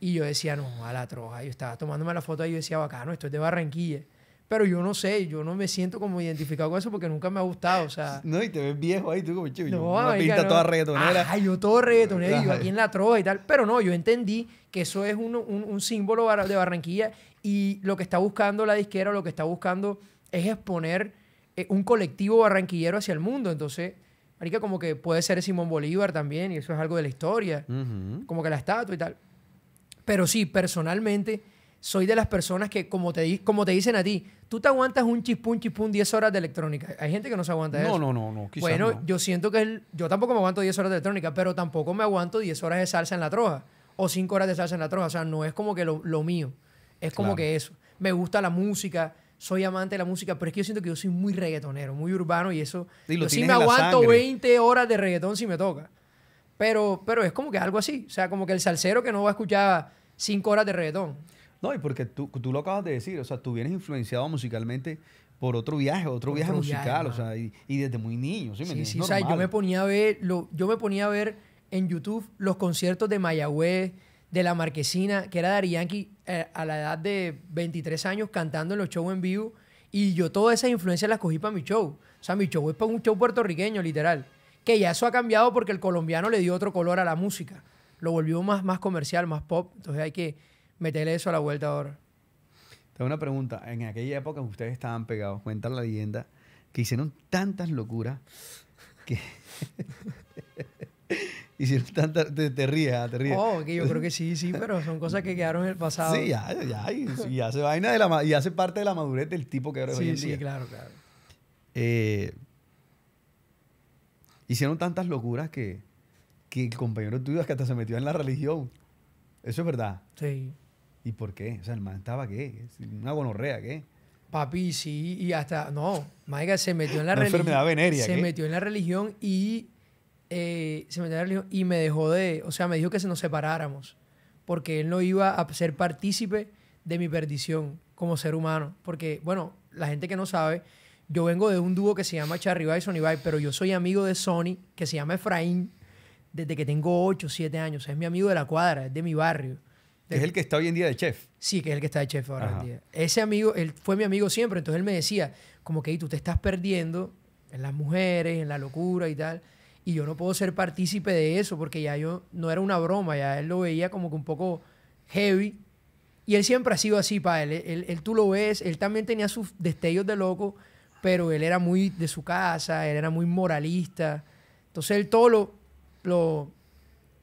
Y yo decía, no, a la troja. Yo estaba tomándome la foto y yo decía, bacano, esto es de Barranquilla. Pero yo no sé, yo no me siento como identificado con eso porque nunca me ha gustado, o sea... No, y te ves viejo ahí tú como chivo, no, una pinta toda reggaetonera. Ah, yo todo reggaetonero, yo aquí en la troja y tal. Pero no, yo entendí que eso es un, símbolo de Barranquilla y lo que está buscando la disquera, lo que está buscando es exponer eh, un colectivo barranquillero hacia el mundo. Entonces, marica, como que puede ser Simón Bolívar también y eso es algo de la historia, como que la estatua y tal. Pero sí, personalmente soy de las personas que, como te, como te dicen a ti, tú te aguantas un chispún, chispún 10 horas de electrónica. Hay gente que no se aguanta eso. No, no, no, Bueno, yo siento que yo tampoco me aguanto 10 horas de electrónica, pero tampoco me aguanto 10 horas de salsa en la troja o 5 horas de salsa en la troja. O sea, no es como que lo, mío. Es como que eso. Me gusta la música, soy amante de la música, pero es que yo siento que yo soy muy reggaetonero, muy urbano y eso. Y yo sí me aguanto 20 horas de reggaetón si me toca. Pero, pero es como que algo así. O sea, como que el salsero que no va a escuchar 5 horas de reggaetón. No, y porque tú, tú lo acabas de decir, o sea, tú vienes influenciado musicalmente por otro viaje, otro, viaje musical, o sea, y, desde muy niño, ¿sí, me sí, yo me ponía a ver, yo me ponía a ver en YouTube los conciertos de Mayagüez, de La Marquesina, que era de Yankee eh, a la edad de 23 años cantando en los shows en vivo, y yo todas esas influencias las cogí para mi show. O sea, mi show es para un show puertorriqueño, literal. Que ya eso ha cambiado porque el colombiano le dio otro color a la música. Lo volvió más, más comercial, más pop. Entonces hay que, meterle eso a la vuelta ahora. Tengo una pregunta. En aquella época ustedes estaban pegados, cuentan la leyenda, que hicieron tantas locuras que... hicieron tantas... Te, ríes, ah, te ríes. Oh, que yo creo que sí, sí, pero son cosas que quedaron en el pasado. Sí, ya, ya. Y, y hace vaina de la... Y hace parte de la madurez del tipo que ahora sí, hoy en Sí, sí, claro, claro. Eh, hicieron tantas locuras que, que el compañero tuyo hasta se metió en la religión. Eso es verdad. Sí. ¿Y por qué? O sea, el man estaba qué? Una gonorrea, ¿qué? Papi, sí, y hasta, no, Maiga se metió en la religión. enfermedad Se metió en la religión y eh, se metió en la religión y me dejó de, o sea, me dijo que se nos separáramos, porque él no iba a ser partícipe de mi perdición como ser humano, porque, bueno, la gente que no sabe, yo vengo de un dúo que se llama Charriba y Sony pero yo soy amigo de Sony, que se llama Efraín, desde que tengo 8, 7 años, es mi amigo de la cuadra, es de mi barrio es el que está hoy en día de chef. Sí, que es el que está de chef ahora en día. Ese amigo, él fue mi amigo siempre, entonces él me decía, como que tú te estás perdiendo en las mujeres, en la locura y tal, y yo no puedo ser partícipe de eso, porque ya yo no era una broma, ya él lo veía como que un poco heavy, y él siempre ha sido así, para él, él, tú lo ves, él también tenía sus destellos de loco, pero él era muy de su casa, él era muy moralista, entonces él todo lo, lo,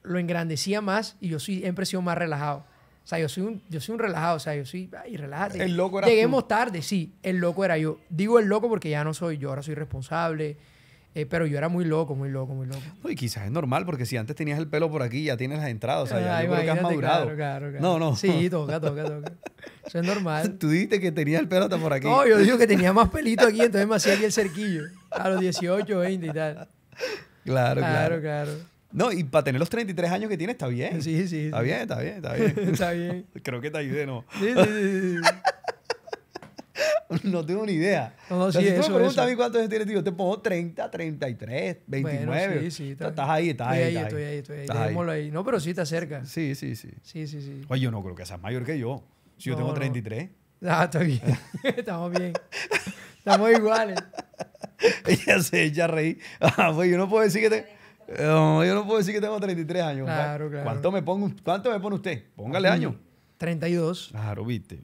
lo engrandecía más y yo siempre he sido más relajado. O sea, yo soy un, yo soy un relajado, o sea, yo soy, ay, relájate. loco Lleguemos tarde, sí, el loco era yo. Digo el loco porque ya no soy, yo ahora soy responsable. Eh, pero yo era muy loco, muy loco, muy loco. No, y quizás es normal, porque si antes tenías el pelo por aquí, ya tienes las entradas, o sea, ya ah, yo has madurado. No, no. Sí, toca, toca, toca. Eso es normal. Tú dijiste que tenías el pelo hasta por aquí. No, yo digo que tenía más pelito aquí, entonces me hacía aquí el cerquillo. A los 18, 20 y tal. claro. Claro, claro. No, y para tener los 33 años que tiene está bien. Sí, sí. Está bien, está bien, está bien. está bien. Creo que te ayudé, ¿no? Sí, sí, sí. no tengo ni idea. No, si tú me preguntas a mí cuántos años tienes, digo, te pongo 30, 33, 29. Bueno, sí, sí. estás ahí, estás ahí, ahí, Estoy ahí, estoy ahí. ahí. ahí. No, pero sí te cerca. Sí, sí, sí. Sí, sí, sí. Oye, yo no creo que seas mayor que yo. Si yo tengo 33. Ah, está bien. Estamos bien. Estamos iguales. ella se echa a reír. pues yo no puedo decir que te... Eh, no, yo no puedo decir que tengo 33 años. Claro, claro. ¿Cuánto me, pongo, ¿Cuánto me pone usted? Póngale año 32. Claro, viste.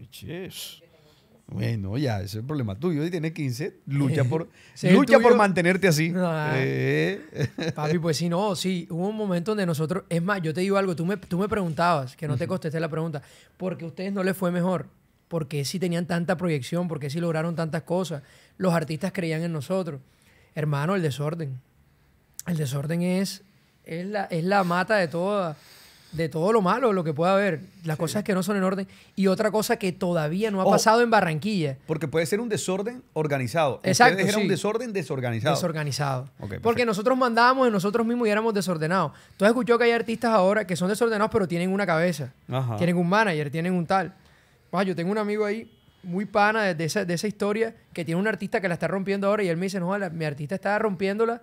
Bueno, ya, ese es el problema tuyo. Si tienes 15, lucha por, lucha por mantenerte así. Ah. Eh. Papi, pues si no, sí. Hubo un momento donde nosotros... Es más, yo te digo algo. Tú me, tú me preguntabas, que no te contesté la pregunta, ¿por qué a ustedes no les fue mejor? ¿Por qué si tenían tanta proyección? ¿Por qué si lograron tantas cosas? Los artistas creían en nosotros. Hermano, el desorden el desorden es, la, es la mata de toda de todo lo malo, lo que pueda haber, las cosas que no son en orden y otra cosa que todavía no ha pasado en Barranquilla. Porque puede ser un desorden organizado. Exacto. era un desorden desorganizado. Desorganizado. porque nosotros mandábamos en nosotros mismos y éramos desordenados. Entonces escuchó que hay artistas ahora que son desordenados pero tienen una cabeza. Tienen un manager, tienen un tal. yo tengo un amigo ahí muy pana de esa, historia que tiene un artista que la está rompiendo ahora y él me dice, no, mi artista está rompiéndola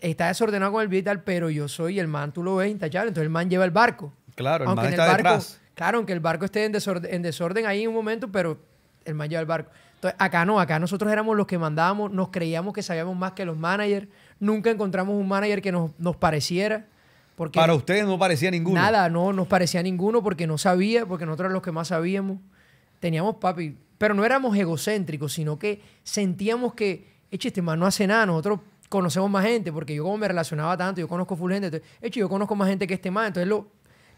está desordenado con el vital, pero yo soy el man, tú lo ves intachable. Entonces el man lleva el barco. Claro, el aunque man está el barco, detrás. Claro, aunque el barco esté en desorden, ahí en un momento, pero el man lleva el barco. acá no, acá nosotros éramos los que mandábamos, nos creíamos que sabíamos más que los managers. Nunca encontramos un manager que nos, pareciera. Porque Para ustedes no parecía ninguno. Nada, no nos parecía ninguno porque no sabía, porque nosotros los que más sabíamos. Teníamos papi, pero no éramos egocéntricos, sino que sentíamos que, eche, este man no hace nada, nosotros conocemos más gente, porque yo como me relacionaba tanto, yo conozco full gente, entonces, hecho, yo conozco más gente que este man, entonces lo,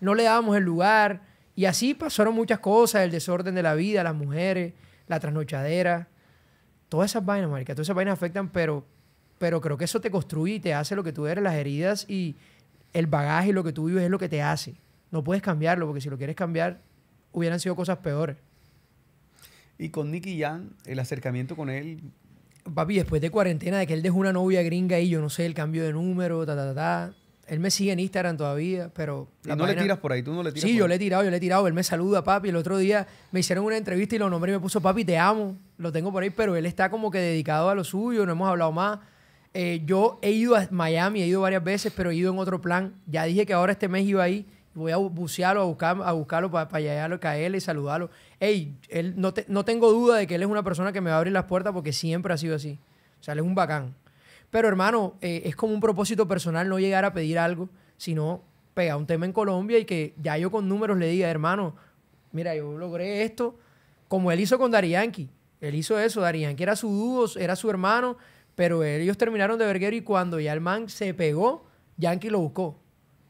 no le dábamos el lugar, y así pasaron muchas cosas, el desorden de la vida, las mujeres, la trasnochadera, todas esas vainas, marica, todas esas vainas afectan, pero, pero creo que eso te construye te hace lo que tú eres, las heridas y el bagaje y lo que tú vives es lo que te hace. No puedes cambiarlo, porque si lo quieres cambiar, hubieran sido cosas peores. Y con Nicky Jan, el acercamiento con él papi, después de cuarentena, de que él dejó una novia gringa y yo no sé, el cambio de número, ta, ta, ta. Él me sigue en Instagram todavía, pero... no le tiras por ahí? ¿Tú no le tiras Sí, yo le he tirado, yo le he tirado. Él me saluda, papi. El otro día me hicieron una entrevista y lo nombré y me puso, papi, te amo. Lo tengo por ahí, pero él está como que dedicado a lo suyo, no hemos hablado más. Eh, yo he ido a Miami, he ido varias veces, pero he ido en otro plan. Ya dije que ahora este mes iba ahí voy a bucearlo, a, buscar, a buscarlo para, para a caerle y saludarlo. Ey, él, no, te, no tengo duda de que él es una persona que me va a abrir las puertas porque siempre ha sido así. O sea, él es un bacán. Pero hermano, eh, es como un propósito personal no llegar a pedir algo, sino pegar un tema en Colombia y que ya yo con números le diga, hermano, mira, yo logré esto, como él hizo con Yankee. Él hizo eso, Yankee era su dúo, era su hermano, pero ellos terminaron de verguero y cuando ya el man se pegó, Yankee lo buscó.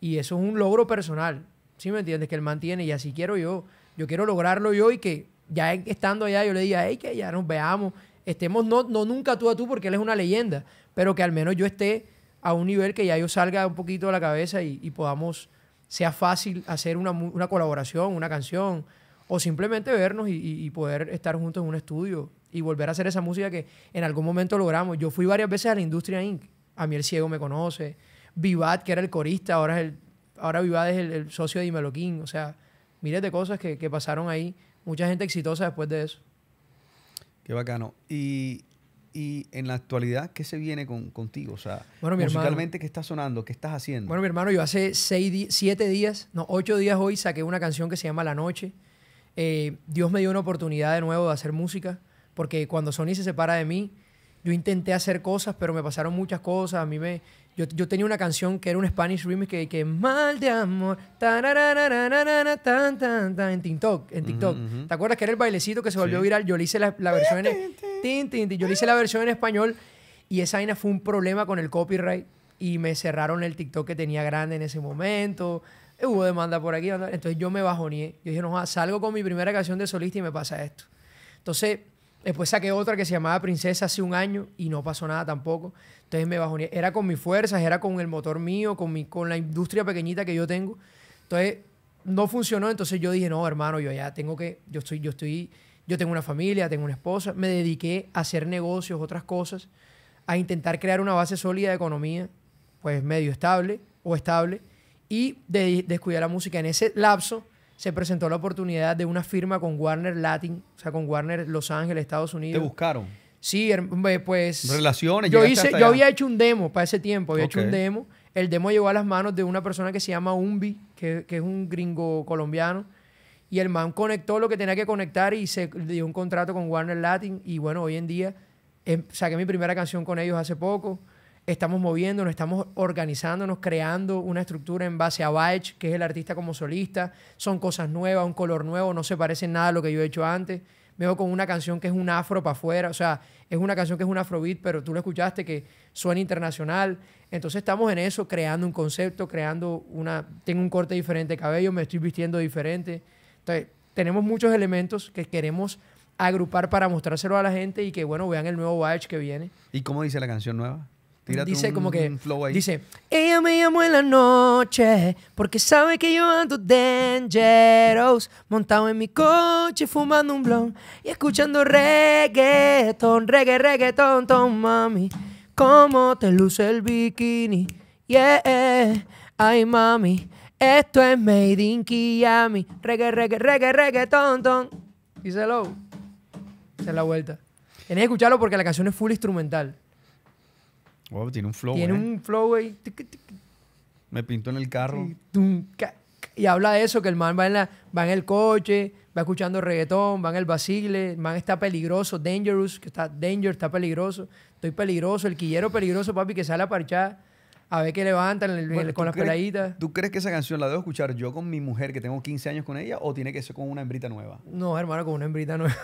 Y eso es un logro personal, ¿sí me entiendes? Que él mantiene y así quiero yo. Yo quiero lograrlo yo y que ya estando allá yo le diga, hey, que ya nos veamos, estemos no, no nunca tú a tú porque él es una leyenda, pero que al menos yo esté a un nivel que ya yo salga un poquito de la cabeza y, podamos, sea fácil hacer una, una, colaboración, una canción, o simplemente vernos y, y poder estar juntos en un estudio y volver a hacer esa música que en algún momento logramos. Yo fui varias veces a la industria Inc. A mí el ciego me conoce, Vivad que era el corista, ahora, es el, ahora Vivat es el, socio de Imeloquín. O sea, miles de cosas que, pasaron ahí. Mucha gente exitosa después de eso. Qué bacano. Y, y en la actualidad, ¿qué se viene con, contigo? O sea, musicalmente, ¿qué está sonando? ¿Qué estás haciendo? Bueno, mi hermano, yo hace seis, siete días, no, ocho días hoy saqué una canción que se llama La Noche. Eh, Dios me dio una oportunidad de nuevo de hacer música, porque cuando Sony se separa de mí, yo intenté hacer cosas, pero me pasaron muchas cosas. A mí me, yo, tenía una canción que era un Spanish remix que, que mal de amor, tan, tan, tan, en TikTok, en TikTok. ¿Te acuerdas que era el bailecito que se volvió viral? Yo le hice la, versión en e- tin, yo hice la versión en español y esa vaina fue un problema con el copyright y me cerraron el TikTok que tenía grande en ese momento. Hubo demanda por aquí, entonces yo me bajoneé. Yo dije, no, salgo con mi primera canción de solista y me pasa esto. Entonces, Después saqué otra que se llamaba Princesa hace un año y no pasó nada tampoco. Entonces me bajó Era con mis fuerzas, era con el motor mío, con, mi, con la industria pequeñita que yo tengo. Entonces no funcionó. Entonces yo dije, no, hermano, yo ya tengo que, yo estoy, yo estoy, yo tengo una familia, tengo una esposa. Me dediqué a hacer negocios, otras cosas, a intentar crear una base sólida de economía, pues medio estable o estable. Y de, la música. En ese lapso se presentó la oportunidad de una firma con Warner Latin, o sea, con Warner Los Ángeles, Estados Unidos. ¿Te buscaron? Sí, pues... Relaciones. Yo, hice, yo había hecho un demo para ese tiempo, había hecho un demo. El demo llegó a las manos de una persona que se llama Umbi, que, que es un gringo colombiano. Y el man conectó lo que tenía que conectar y se dio un contrato con Warner Latin. Y bueno, hoy en día em, saqué mi primera canción con ellos hace poco estamos moviéndonos, estamos organizándonos, creando una estructura en base a Baech, que es el artista como solista. Son cosas nuevas, un color nuevo, no se parece nada a lo que yo he hecho antes. Me veo con una canción que es un afro para afuera, o sea, es una canción que es un afrobeat, pero tú lo escuchaste que suena internacional. Entonces estamos en eso, creando un concepto, creando una... Tengo un corte diferente de cabello, me estoy vistiendo diferente. Entonces, tenemos muchos elementos que queremos agrupar para mostrárselo a la gente y que, bueno, vean el nuevo Baech que viene. ¿Y cómo dice la canción nueva? dice como que dice ella me llamó en la noche porque sabe que yo ando dangerous montado en mi coche fumando un blon y escuchando reggaeton reggae reggaeton ton mami cómo te luce el bikini yeah ay mami esto es made in Miami reggae reggae reggae reggaeton ton díselo se la vuelta tenés que escucharlo porque la canción es full instrumental tiene un flow. Tiene ¿eh? un flow güey Me pintó en el carro. Y habla de eso, que el man va en, la, va en el coche, va escuchando reggaetón, va en el basile, el man está peligroso, dangerous, que está danger, está peligroso. Estoy peligroso, el quillero peligroso, papi, que sale a parchar. A ver qué levantan con las peladitas. ¿Tú crees que esa canción la debo escuchar yo con mi mujer que tengo 15 años con ella o tiene que ser con una hembrita nueva? No, hermano, con una hembrita nueva.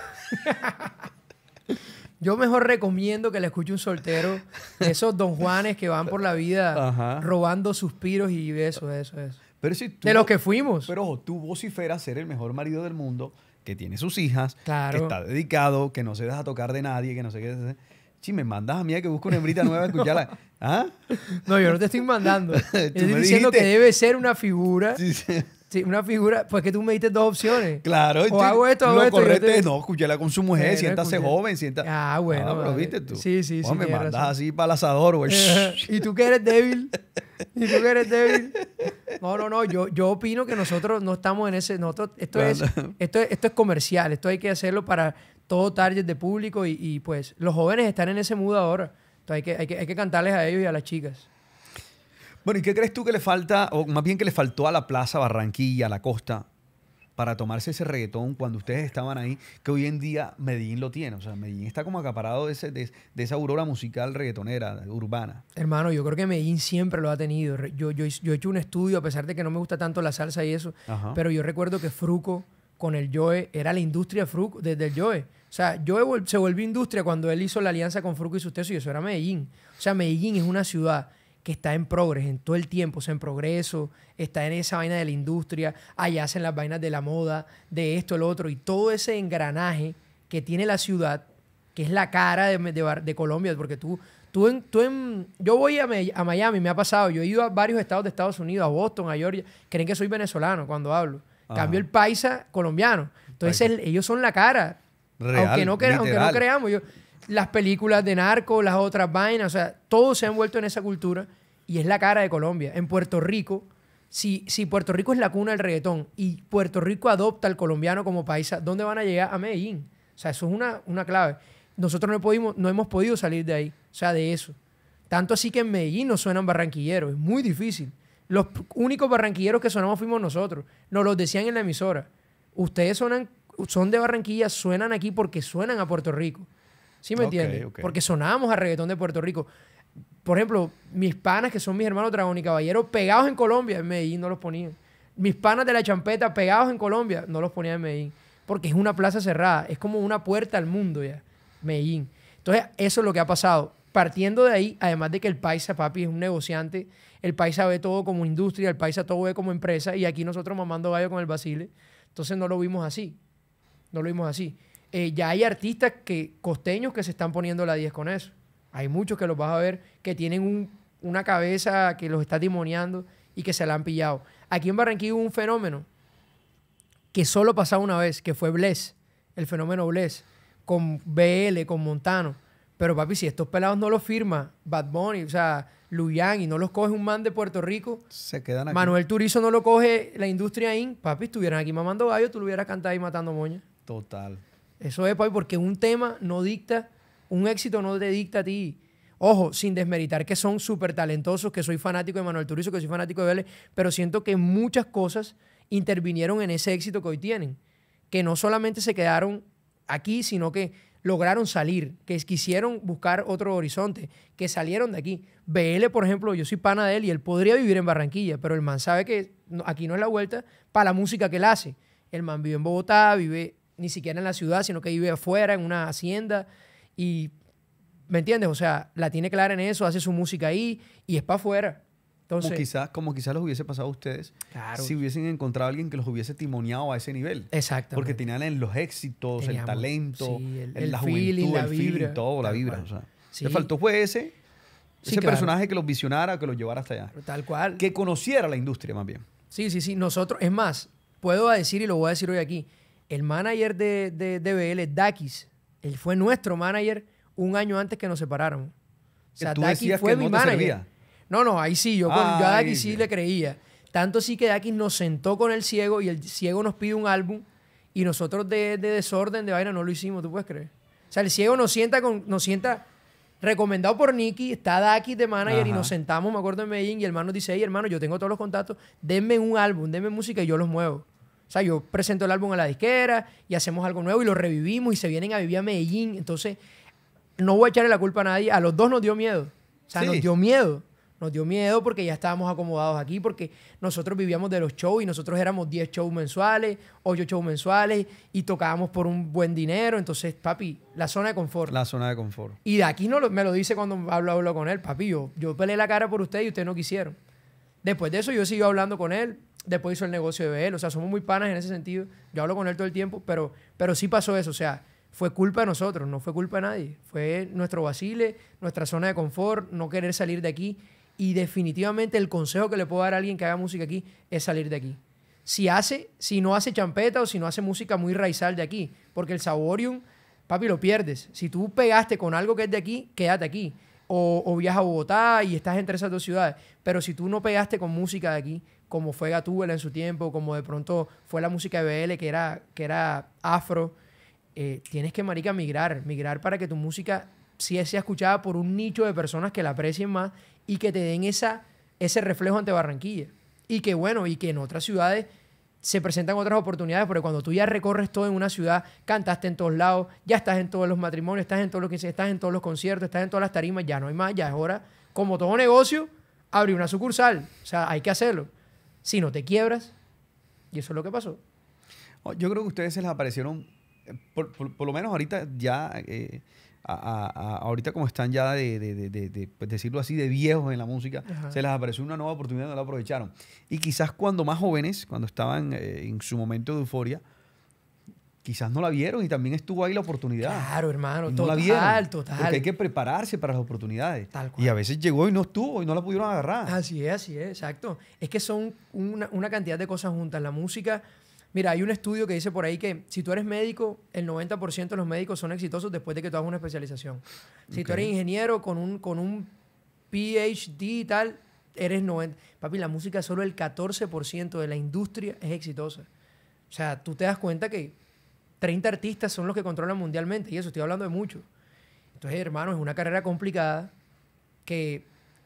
Yo mejor recomiendo que le escuche un soltero. Esos don Juanes que van por la vida robando suspiros y besos, eso, eso. Pero si de los que fuimos. Pero ojo, tú vociferas ser el mejor marido del mundo, que tiene sus hijas, que está dedicado, que no se deja tocar de nadie, que no sé qué. Si me mandas a mí a que busque una hembrita nueva, escucharla. ¿Ah? no. yo no te estoy mandando. estoy diciendo que debe ser una figura Sí, una figura, pues que tú me diste dos opciones. Claro, o hago esto, o lo esto, no, escúchala con su mujer, siéntase joven, siéntase. Ah, bueno. ¿Lo ah, viste tú. Sí, sí, sí. me mandas así balazador güey. y tú que eres débil. Y tú que eres débil. No, no, no. Yo, yo opino que nosotros no estamos en ese. Nosotros, esto, es, esto, es, esto es comercial. Esto hay que hacerlo para todo target de público. Y, pues los jóvenes están en ese mood ahora. Entonces hay que, hay que, hay que cantarles a ellos y a las chicas. Bueno, ¿y qué crees tú que le falta, o más bien que le faltó a la plaza Barranquilla, a la costa, para tomarse ese reggaetón cuando ustedes estaban ahí, que hoy en día Medellín lo tiene. O sea, Medellín está como acaparado de, de, esa aurora musical reggaetonera, urbana. Hermano, yo creo que Medellín siempre lo ha tenido. Yo, yo, he hecho un estudio, a pesar de que no me gusta tanto la salsa y eso, pero yo recuerdo que Fruco con el Joe era la industria Fruco desde el Joe. O sea, Joe se volvió industria cuando él hizo la alianza con Fruco y Susteso y eso era Medellín. O sea, Medellín es una ciudad que está en progreso en todo el tiempo, Está en progreso, está en esa vaina de la industria, allá hacen las vainas de la moda, de esto, el otro, y todo ese engranaje que tiene la ciudad, que es la cara de, Colombia, porque tú, tú en, tú yo voy a, Miami, me ha pasado, yo he ido a varios estados de Estados Unidos, a Boston, a Georgia, creen que soy venezolano cuando hablo, cambio el paisa colombiano, entonces ellos son la cara, aunque, no, aunque no creamos, yo las películas de narco, las otras vainas, o sea, todo se ha envuelto en esa cultura y es la cara de Colombia. En Puerto Rico, si, si Puerto Rico es la cuna del reggaetón y Puerto Rico adopta al colombiano como paisa, ¿dónde van a llegar? A Medellín. O sea, eso es una, una clave. Nosotros no, pudimos, no hemos podido salir de ahí, o sea, de eso. Tanto así que en Medellín no suenan barranquilleros, es muy difícil. Los únicos barranquilleros que sonamos fuimos nosotros. Nos los decían en la emisora. Ustedes son de Barranquilla, suenan aquí porque suenan a Puerto Rico. ¿Sí me entiendes? Porque sonábamos a reggaetón de Puerto Rico. Por ejemplo, mis panas, que son mis hermanos Dragón y Caballero, pegados en Colombia, en Medellín no los ponían. Mis panas de la champeta, pegados en Colombia, no los ponían en Medellín. Porque es una plaza cerrada, es como una puerta al mundo ya, Medellín. Entonces, eso es lo que ha pasado. Partiendo de ahí, además de que el paisa, papi, es un negociante, el paisa ve todo como industria, el paisa todo ve como empresa, y aquí nosotros mamando gallo con el basile, entonces no lo vimos así. No lo vimos así. Eh, ya hay artistas que, costeños que se están poniendo la 10 con eso. Hay muchos que los vas a ver que tienen una cabeza que los está timoneando y que se la han pillado. Aquí en Barranquilla hubo un fenómeno que solo pasaba una vez, que fue Bless, el fenómeno Bless, con BL, con Montano. Pero papi, si estos pelados no los firma Bad Bunny, o sea, Luyan y no los coge un man de Puerto Rico, se quedan Manuel Turizo no lo coge la industria Inc. papi, estuvieran aquí mamando gallo, tú lo hubieras cantado y matando moña. Total. Eso es, porque un tema no dicta, un éxito no te dicta a ti. Ojo, sin desmeritar que son súper talentosos, que soy fanático de Manuel Turizo, que soy fanático de BL, pero siento que muchas cosas intervinieron en ese éxito que hoy tienen. Que no solamente se quedaron aquí, sino que lograron salir, que quisieron buscar otro horizonte, que salieron de aquí. BL, por ejemplo, yo soy pana de él y él podría vivir en Barranquilla, pero el man sabe que aquí no es la vuelta para la música que él hace. El man vive en Bogotá, vive ni siquiera en la ciudad, sino que vive afuera, en una hacienda. Y, ¿me entiendes? O sea, la tiene clara en eso, hace su música ahí y es para afuera. Entonces, como quizás como quizás los hubiese pasado a ustedes si hubiesen encontrado a alguien que los hubiese timoneado a ese nivel. Exacto. Porque tenían en los éxitos, el talento, la feeling, juventud, la el vibra, todo, la vibra. Le faltó fue ese, ese personaje que los visionara, que los llevara hasta allá. Tal cual. Que conociera la industria más bien. Sí, sí, sí. Nosotros, es más, puedo decir y lo voy a decir hoy aquí, el manager de, de, de BL, Dakis, él fue nuestro manager un año antes que nos separaron. O sea, fue mi manager. No, no, ahí sí, yo, a Dakis sí le creía. Tanto sí que Dakis nos sentó con el ciego y el ciego nos pide un álbum y nosotros de, desorden, de vaina, no lo hicimos, ¿tú puedes creer? O sea, el ciego nos sienta, con, nos sienta recomendado por Nicky, está Dakis de manager y nos sentamos, me acuerdo, en Medellín y el hermano dice, hey, hermano, yo tengo todos los contactos, denme un álbum, denme música y yo los muevo. O sea, yo presento el álbum a la disquera y hacemos algo nuevo y lo revivimos y se vienen a vivir a Medellín. Entonces, no voy a echarle la culpa a nadie. A los dos nos dio miedo. O sea, nos dio miedo. Nos dio miedo porque ya estábamos acomodados aquí, porque nosotros vivíamos de los shows y nosotros éramos 10 shows mensuales, 8 shows mensuales y tocábamos por un buen dinero. Entonces, papi, la zona de confort. La zona de confort. Y de aquí no me lo dice cuando hablo, hablo con él, papi, yo, yo peleé la cara por usted y usted no quisieron. Después de eso yo sigo hablando con él, después hizo el negocio de él, O sea, somos muy panas en ese sentido. Yo hablo con él todo el tiempo, pero, pero sí pasó eso. O sea, fue culpa de nosotros, no fue culpa de nadie. Fue nuestro vacile, nuestra zona de confort, no querer salir de aquí. Y definitivamente el consejo que le puedo dar a alguien que haga música aquí es salir de aquí. Si hace, si no hace champeta o si no hace música muy raizal de aquí, porque el Saborium, papi, lo pierdes. Si tú pegaste con algo que es de aquí, quédate aquí. O, viajas a Bogotá y estás entre esas dos ciudades. Pero si tú no pegaste con música de aquí, como fue Gatúbela en su tiempo, como de pronto fue la música de BL que era, que era afro, eh, tienes que, marica, migrar, migrar para que tu música sí sea escuchada por un nicho de personas que la aprecien más y que te den esa, ese reflejo ante Barranquilla. Y que bueno, y que en otras ciudades se presentan otras oportunidades, porque cuando tú ya recorres todo en una ciudad, cantaste en todos lados, ya estás en todos los matrimonios, estás en todos los estás en todos los conciertos, estás en todas las tarimas, ya no hay más, ya es hora, como todo negocio, abrir una sucursal. O sea, hay que hacerlo. Si no te quiebras, y eso es lo que pasó. Oh, yo creo que ustedes se les aparecieron, eh, por, lo menos ahorita ya, eh, ahorita como están ya de, pues, decirlo así, de viejos en la música, se les apareció una nueva oportunidad, no la aprovecharon. Y quizás cuando más jóvenes, cuando estaban eh, en su momento de euforia, quizás no la vieron y también estuvo ahí la oportunidad. Claro, hermano, total, total. Porque hay que prepararse para las oportunidades. Tal Y a veces llegó y no estuvo y no la pudieron agarrar. Así es, así es, exacto. Es que son una, cantidad de cosas juntas. La música, mira, hay un estudio que dice por ahí que si tú eres médico, el 90% de los médicos son exitosos después de que tú hagas una especialización. Si tú eres ingeniero con un, con un PhD y tal, eres 90. Papi, la música solo el 14% de la industria es exitosa. O sea, tú te das cuenta que 30 artistas son los que controlan mundialmente, y eso estoy hablando de mucho. Entonces, hermano, es una carrera complicada que,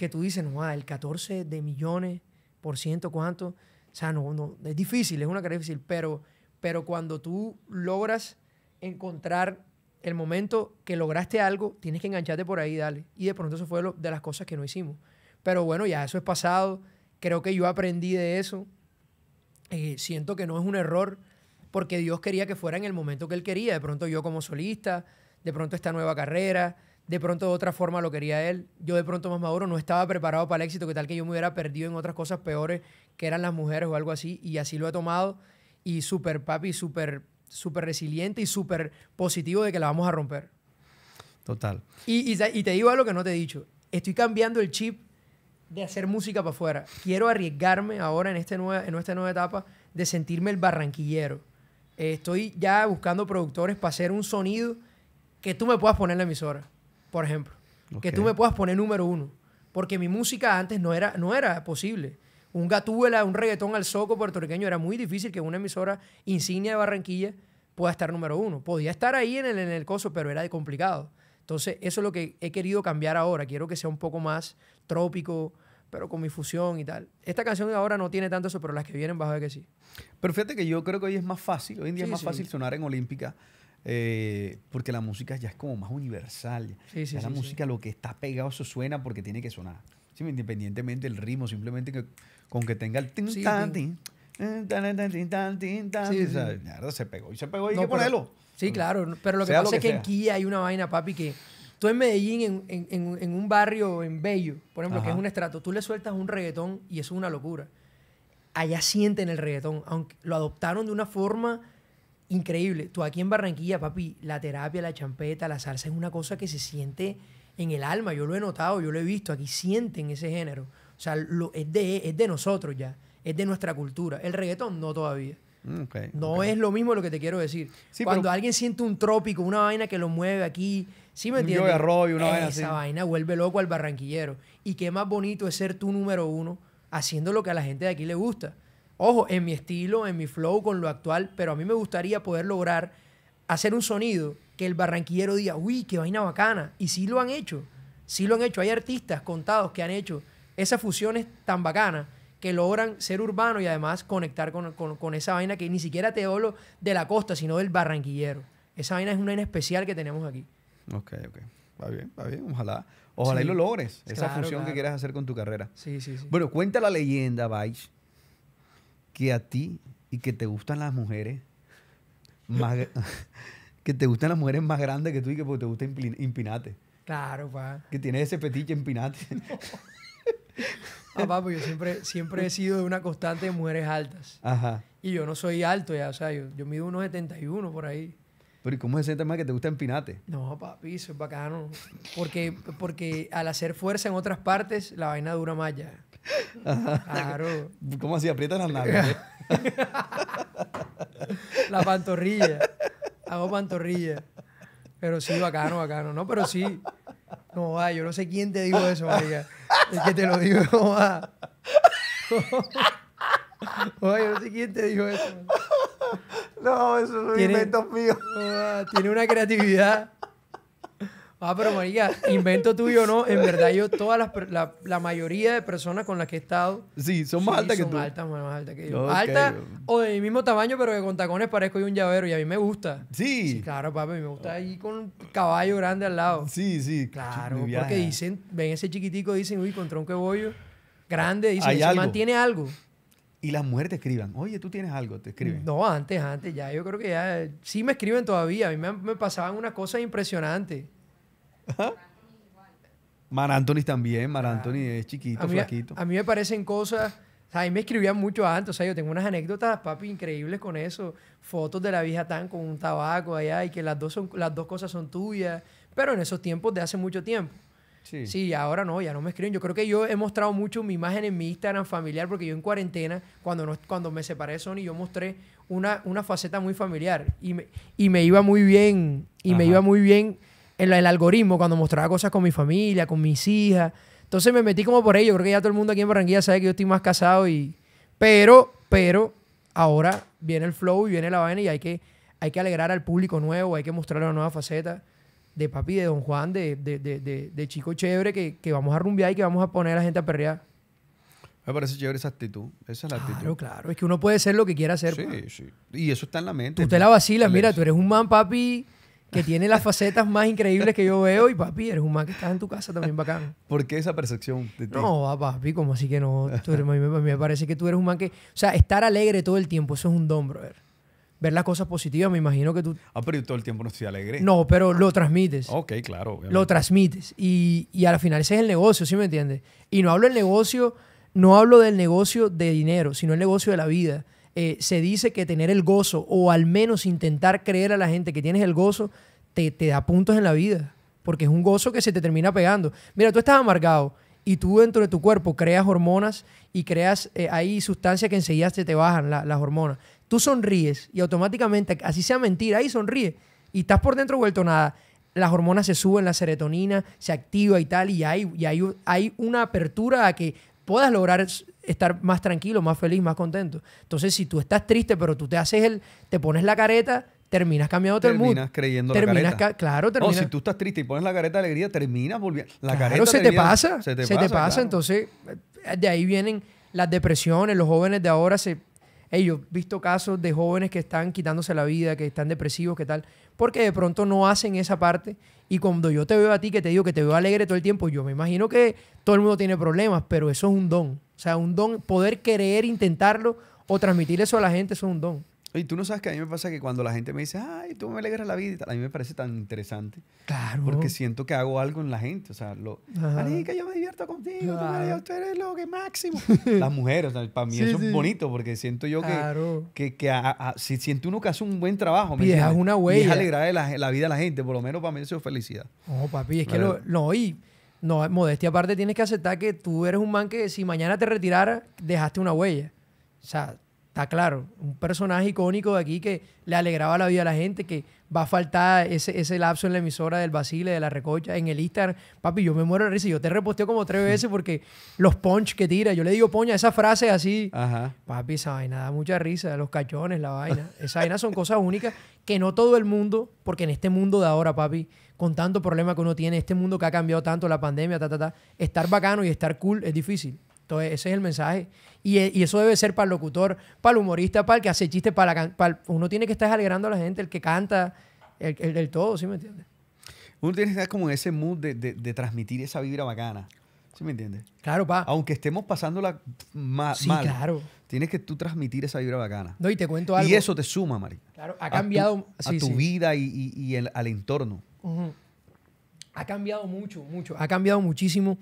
tú dices, no, el 14 de millones por ciento, ¿cuánto? O sea, no, no, es difícil, es una carrera difícil, pero, pero cuando tú logras encontrar el momento que lograste algo, tienes que engancharte por ahí, dale. Y de pronto eso fue de las cosas que no hicimos. Pero bueno, ya eso es pasado, creo que yo aprendí de eso, eh, siento que no es un error porque Dios quería que fuera en el momento que Él quería. De pronto yo como solista, de pronto esta nueva carrera, de pronto de otra forma lo quería Él. Yo de pronto más maduro no estaba preparado para el éxito, que tal que yo me hubiera perdido en otras cosas peores que eran las mujeres o algo así, y así lo he tomado. Y súper papi, súper super resiliente y súper positivo de que la vamos a romper. Total. Y, y, te digo algo que no te he dicho. Estoy cambiando el chip de hacer música para afuera. Quiero arriesgarme ahora en, este nueva, en esta nueva etapa de sentirme el barranquillero estoy ya buscando productores para hacer un sonido que tú me puedas poner en la emisora, por ejemplo. Que tú me puedas poner número uno. Porque mi música antes no era, no era posible. Un gatúbela, un reggaetón al soco puertorriqueño, era muy difícil que una emisora insignia de Barranquilla pueda estar número uno. Podía estar ahí en el, en el coso, pero era complicado. Entonces, eso es lo que he querido cambiar ahora. Quiero que sea un poco más trópico, pero con mi fusión y tal. Esta canción ahora no tiene tanto eso, pero las que vienen bajo es que sí. Pero fíjate que yo creo que hoy es más fácil, hoy en día es más fácil sonar en Olímpica. Eh, porque la música ya es como más universal. Sí, la música, lo que está pegado, suena porque tiene que sonar. Independientemente del ritmo, simplemente con que tenga el tin, tan, tin, se pegó y se pegó y hay que ponerlo. Sí, claro. Pero lo que pasa es que en Kia hay una vaina, papi, que Tú en Medellín, en, un barrio, en Bello, por ejemplo, que es un estrato, tú le sueltas un reggaetón y eso es una locura. Allá sienten el reggaetón, aunque lo adoptaron de una forma increíble. Tú aquí en Barranquilla, papi, la terapia, la champeta, la salsa es una cosa que se siente en el alma. Yo lo he notado, yo lo he visto. Aquí sienten ese género. O sea, es, de, nosotros ya. Es de nuestra cultura. El reggaetón no todavía. Mm, no es lo mismo lo que te quiero decir. Cuando alguien siente un trópico, una vaina que lo mueve aquí, ¿Sí me entiendes? Esa vaina vuelve loco al barranquillero. Y qué más bonito es ser tu número uno haciendo lo que a la gente de aquí le gusta. Ojo, en mi estilo, en mi flow, con lo actual, pero a mí me gustaría poder lograr hacer un sonido que el barranquillero diga, uy, qué vaina bacana. Y sí lo han hecho, sí lo han hecho. Hay artistas contados que han hecho esas fusiones tan bacanas que logran ser urbanos y además conectar con, con, esa vaina que ni siquiera te hablo de la costa, sino del barranquillero. Esa vaina es una vaina especial que tenemos aquí. Ok, ok. Va bien, va bien. Ojalá, ojalá y lo logres, esa función que quieras hacer con tu carrera. Sí, sí, sí. Bueno, cuenta la leyenda, Vice, que a ti y que te gustan las mujeres más... que te gustan las mujeres más grandes que tú y que porque te gusta empinate. Claro, pa. Que tienes ese petiche empinate. Ah, Papá, pues yo siempre, siempre he sido de una constante de mujeres altas. Ajá. Y yo no soy alto ya, o sea, yo, yo mido 71 por ahí. Pero ¿y cómo es ese más que te gusta empinarte? No, papi, eso es bacano. Porque, porque al hacer fuerza en otras partes, la vaina dura más ya. Claro. ¿Cómo así? Aprietas las nalgas. ¿eh? la pantorrilla. Hago pantorrilla. Pero sí, bacano, bacano. No, pero sí. No, va, yo no sé quién te dijo eso, María. Es que te lo digo, no, va. yo no sé quién te dijo eso. No, eso es un invento mío. Ah, tiene una creatividad. Ah, pero María, invento tuyo no. En verdad, yo, todas la, mayoría de personas con las que he estado. Sí, son más altas que tú. Son altas, más altas que yo. o de mi mismo tamaño, pero que con tacones parezco yo un llavero y a mí me gusta. Sí. claro, papi, me gusta ahí con un caballo grande al lado. Sí, sí. Claro, porque dicen, ven ese chiquitico, dicen, uy, con tronco bollo. Grande, dicen, se mantiene algo. Y las mujeres te escriban, oye, tú tienes algo, te escriben. No, antes, antes, ya, yo creo que ya, sí me escriben todavía, a mí me, me pasaban una cosa impresionante. ¿Ah? Mar Anthony también, Mar Anthony es chiquito, flaquito. A mí me parecen cosas, o a mí me escribían mucho antes, o sea, yo tengo unas anécdotas, papi, increíbles con eso, fotos de la vieja tan con un tabaco allá y que las dos, son, las dos cosas son tuyas, pero en esos tiempos de hace mucho tiempo. Sí. ahora no, ya no me escriben. Yo creo que yo he mostrado mucho mi imagen en mi Instagram familiar, porque yo en cuarentena, cuando, no, cuando me separé de Sony, yo mostré una, una faceta muy familiar y me, iba muy bien, y me iba muy bien en el algoritmo cuando mostraba cosas con mi familia, con mis hijas. Entonces me metí como por ello. Creo que ya todo el mundo aquí en Barranquilla sabe que yo estoy más casado y... Pero, pero, ahora viene el flow y viene la vaina y hay que, hay que alegrar al público nuevo, hay que mostrar una nueva faceta de papi, de Don Juan, de, de, de, de chico chévere que, vamos a rumbear y que vamos a poner a la gente a perrear. Me parece chévere esa actitud. Esa es la claro, actitud. Claro, claro. Es que uno puede ser lo que quiera ser. Sí, sí. Y eso está en la mente. Usted la vacila Mira, tú eres un man, papi, que tiene las facetas más increíbles que yo veo. Y papi, eres un man que estás en tu casa también bacán. ¿Por qué esa percepción de ti? No, papi, como así que no. a, mí, me parece que tú eres un man que... O sea, estar alegre todo el tiempo, eso es un don, brother ver las cosas positivas. Me imagino que tú. Ah, pero todo el tiempo no estoy alegre. No, pero lo transmites. Ok, claro. Lo transmites. Y, al final ese es el negocio, ¿sí me entiendes? Y no hablo del negocio, no hablo del negocio de dinero, sino el negocio de la vida. Eh, se dice que tener el gozo, o al menos intentar creer a la gente que tienes el gozo, te, da puntos en la vida. Porque es un gozo que se te termina pegando. Mira, tú estás amargado y tú dentro de tu cuerpo creas hormonas y creas eh, Hay sustancias que enseguida te bajan las hormonas tú sonríes y automáticamente, así sea mentira, ahí sonríe y estás por dentro vuelto nada, las hormonas se suben, la serotonina se activa y tal, y hay, y hay, hay una apertura a que puedas lograr estar más tranquilo, más feliz, más contento. Entonces, si tú estás triste, pero tú te haces el, te pones la careta, terminas cambiando el mundo. Terminas creyendo la careta. claro, terminas. No, si tú estás triste y pones la careta de alegría, terminas volviendo. La careta se te pasa. Se te pasa, entonces de ahí vienen las depresiones, los jóvenes de ahora se, hey, yo he visto casos de jóvenes que están quitándose la vida, que están depresivos, que tal, porque de pronto no hacen esa parte. Y cuando yo te veo a ti, que te digo que te veo alegre todo el tiempo, yo me imagino que todo el mundo tiene problemas, pero eso es un don. O sea, un don, poder querer intentarlo o transmitir eso a la gente, eso es un don. Y tú no sabes que a mí me pasa que cuando la gente me dice, ay, tú me alegras la vida a mí me parece tan interesante. Claro. Porque siento que hago algo en la gente. O sea, lo, que yo me divierto contigo, tú, eres lo que máximo. Las mujeres, para mí eso es bonito porque siento yo que, que, si siento uno que hace un buen trabajo, me dejas una huella. Y es alegrar la, vida a la gente, por lo menos para mí eso es felicidad. No, papi, es que lo, no, y no, modestia aparte, tienes que aceptar que tú eres un man que si mañana te retirara, dejaste una huella. O sea, está claro, un personaje icónico de aquí que le alegraba la vida a la gente, que va a faltar ese, ese lapso en la emisora del Basile, de la Recocha, en el Instagram. Papi, yo me muero de risa. Yo te reposteo como tres veces porque los punch que tira, yo le digo poña, esa frase así. Papi, esa vaina da mucha risa, los cachones, la vaina. Esa vaina son cosas únicas que no todo el mundo, porque en este mundo de ahora, papi, con tanto problema que uno tiene, este mundo que ha cambiado tanto, la pandemia, ta, ta, ta, estar bacano y estar cool es difícil. Entonces, ese es el mensaje. Eh, y, eso debe ser para el locutor, para el humorista, para el que hace chistes, para, uno tiene que estar alegrando a la gente, el que canta, el, todo, ¿sí me entiendes? Uno tiene que estar como en ese mood de, transmitir esa vibra bacana. ¿Sí me entiendes? Claro, pa. Aunque estemos pasándola ma sí, claro. Tienes que tú transmitir esa vibra bacana. No, y te cuento algo. Y eso te suma, Mari, Claro, ha cambiado. A tu, vida y, al entorno. Ha cambiado mucho, mucho. Ha cambiado muchísimo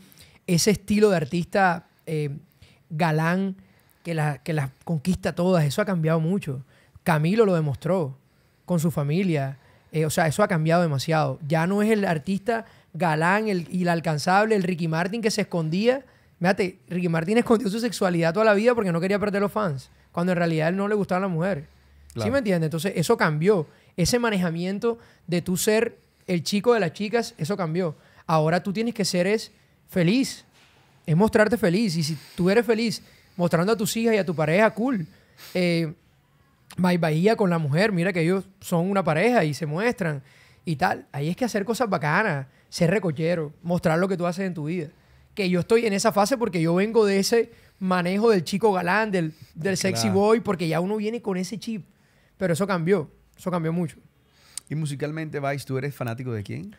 ese estilo de artista eh, galán que las que la conquista todas. Eso ha cambiado mucho. Camilo lo demostró con su familia. Eh, o sea, eso ha cambiado demasiado. Ya no es el artista galán, el, inalcanzable, alcanzable, el Ricky Martin que se escondía. Fíjate, Ricky Martin escondió su sexualidad toda la vida porque no quería perder los fans, cuando en realidad él no le gustaba la mujer. ¿Sí me entiendes? Entonces, eso cambió. Ese manejamiento de tú ser el chico de las chicas, eso cambió. Ahora tú tienes que ser feliz es mostrarte feliz. Y si tú eres feliz mostrando a tus hijas y a tu pareja, cool. Eh, Bahía con la mujer, mira que ellos son una pareja y se muestran y tal. Ahí es que hacer cosas bacanas, ser recollero, mostrar lo que tú haces en tu vida. Que yo estoy en esa fase porque yo vengo de ese manejo del chico galán, del, sexy boy, porque ya uno viene con ese chip. Pero eso cambió, eso cambió mucho. ¿Y musicalmente, Vice, tú eres fanático de quién?